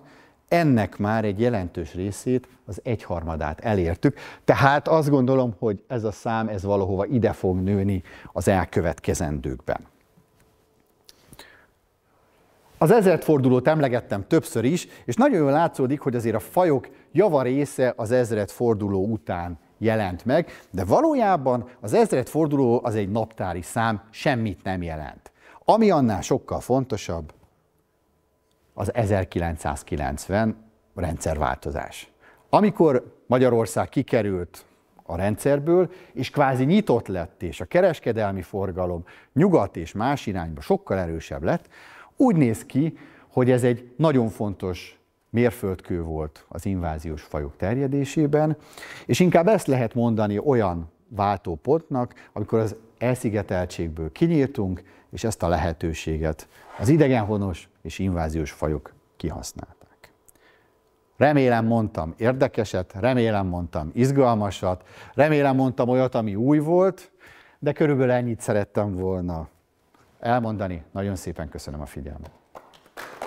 Speaker 1: ennek már egy jelentős részét, az egyharmadát elértük. Tehát azt gondolom, hogy ez a szám, ez valahova ide fog nőni az elkövetkezendőkben. Az ezredfordulót emlegettem többször is, és nagyon jól látszódik, hogy azért a fajok java része az ezredforduló után jelent meg, de valójában az ezredforduló az egy naptári szám, semmit nem jelent. Ami annál sokkal fontosabb, az 1990 rendszerváltozás. Amikor Magyarország kikerült a rendszerből, és kvázi nyitott lett, és a kereskedelmi forgalom nyugat és más irányba sokkal erősebb lett, úgy néz ki, hogy ez egy nagyon fontos mérföldkő volt az inváziós fajok terjedésében, és inkább ezt lehet mondani olyan váltópontnak, amikor az elszigeteltségből kinyírtunk, és ezt a lehetőséget az idegenhonos és inváziós fajok kihasználták. Remélem mondtam érdekeset, remélem mondtam izgalmasat, remélem mondtam olyat, ami új volt, de körülbelül ennyit szerettem volna elmondani. Nagyon szépen köszönöm a figyelmet.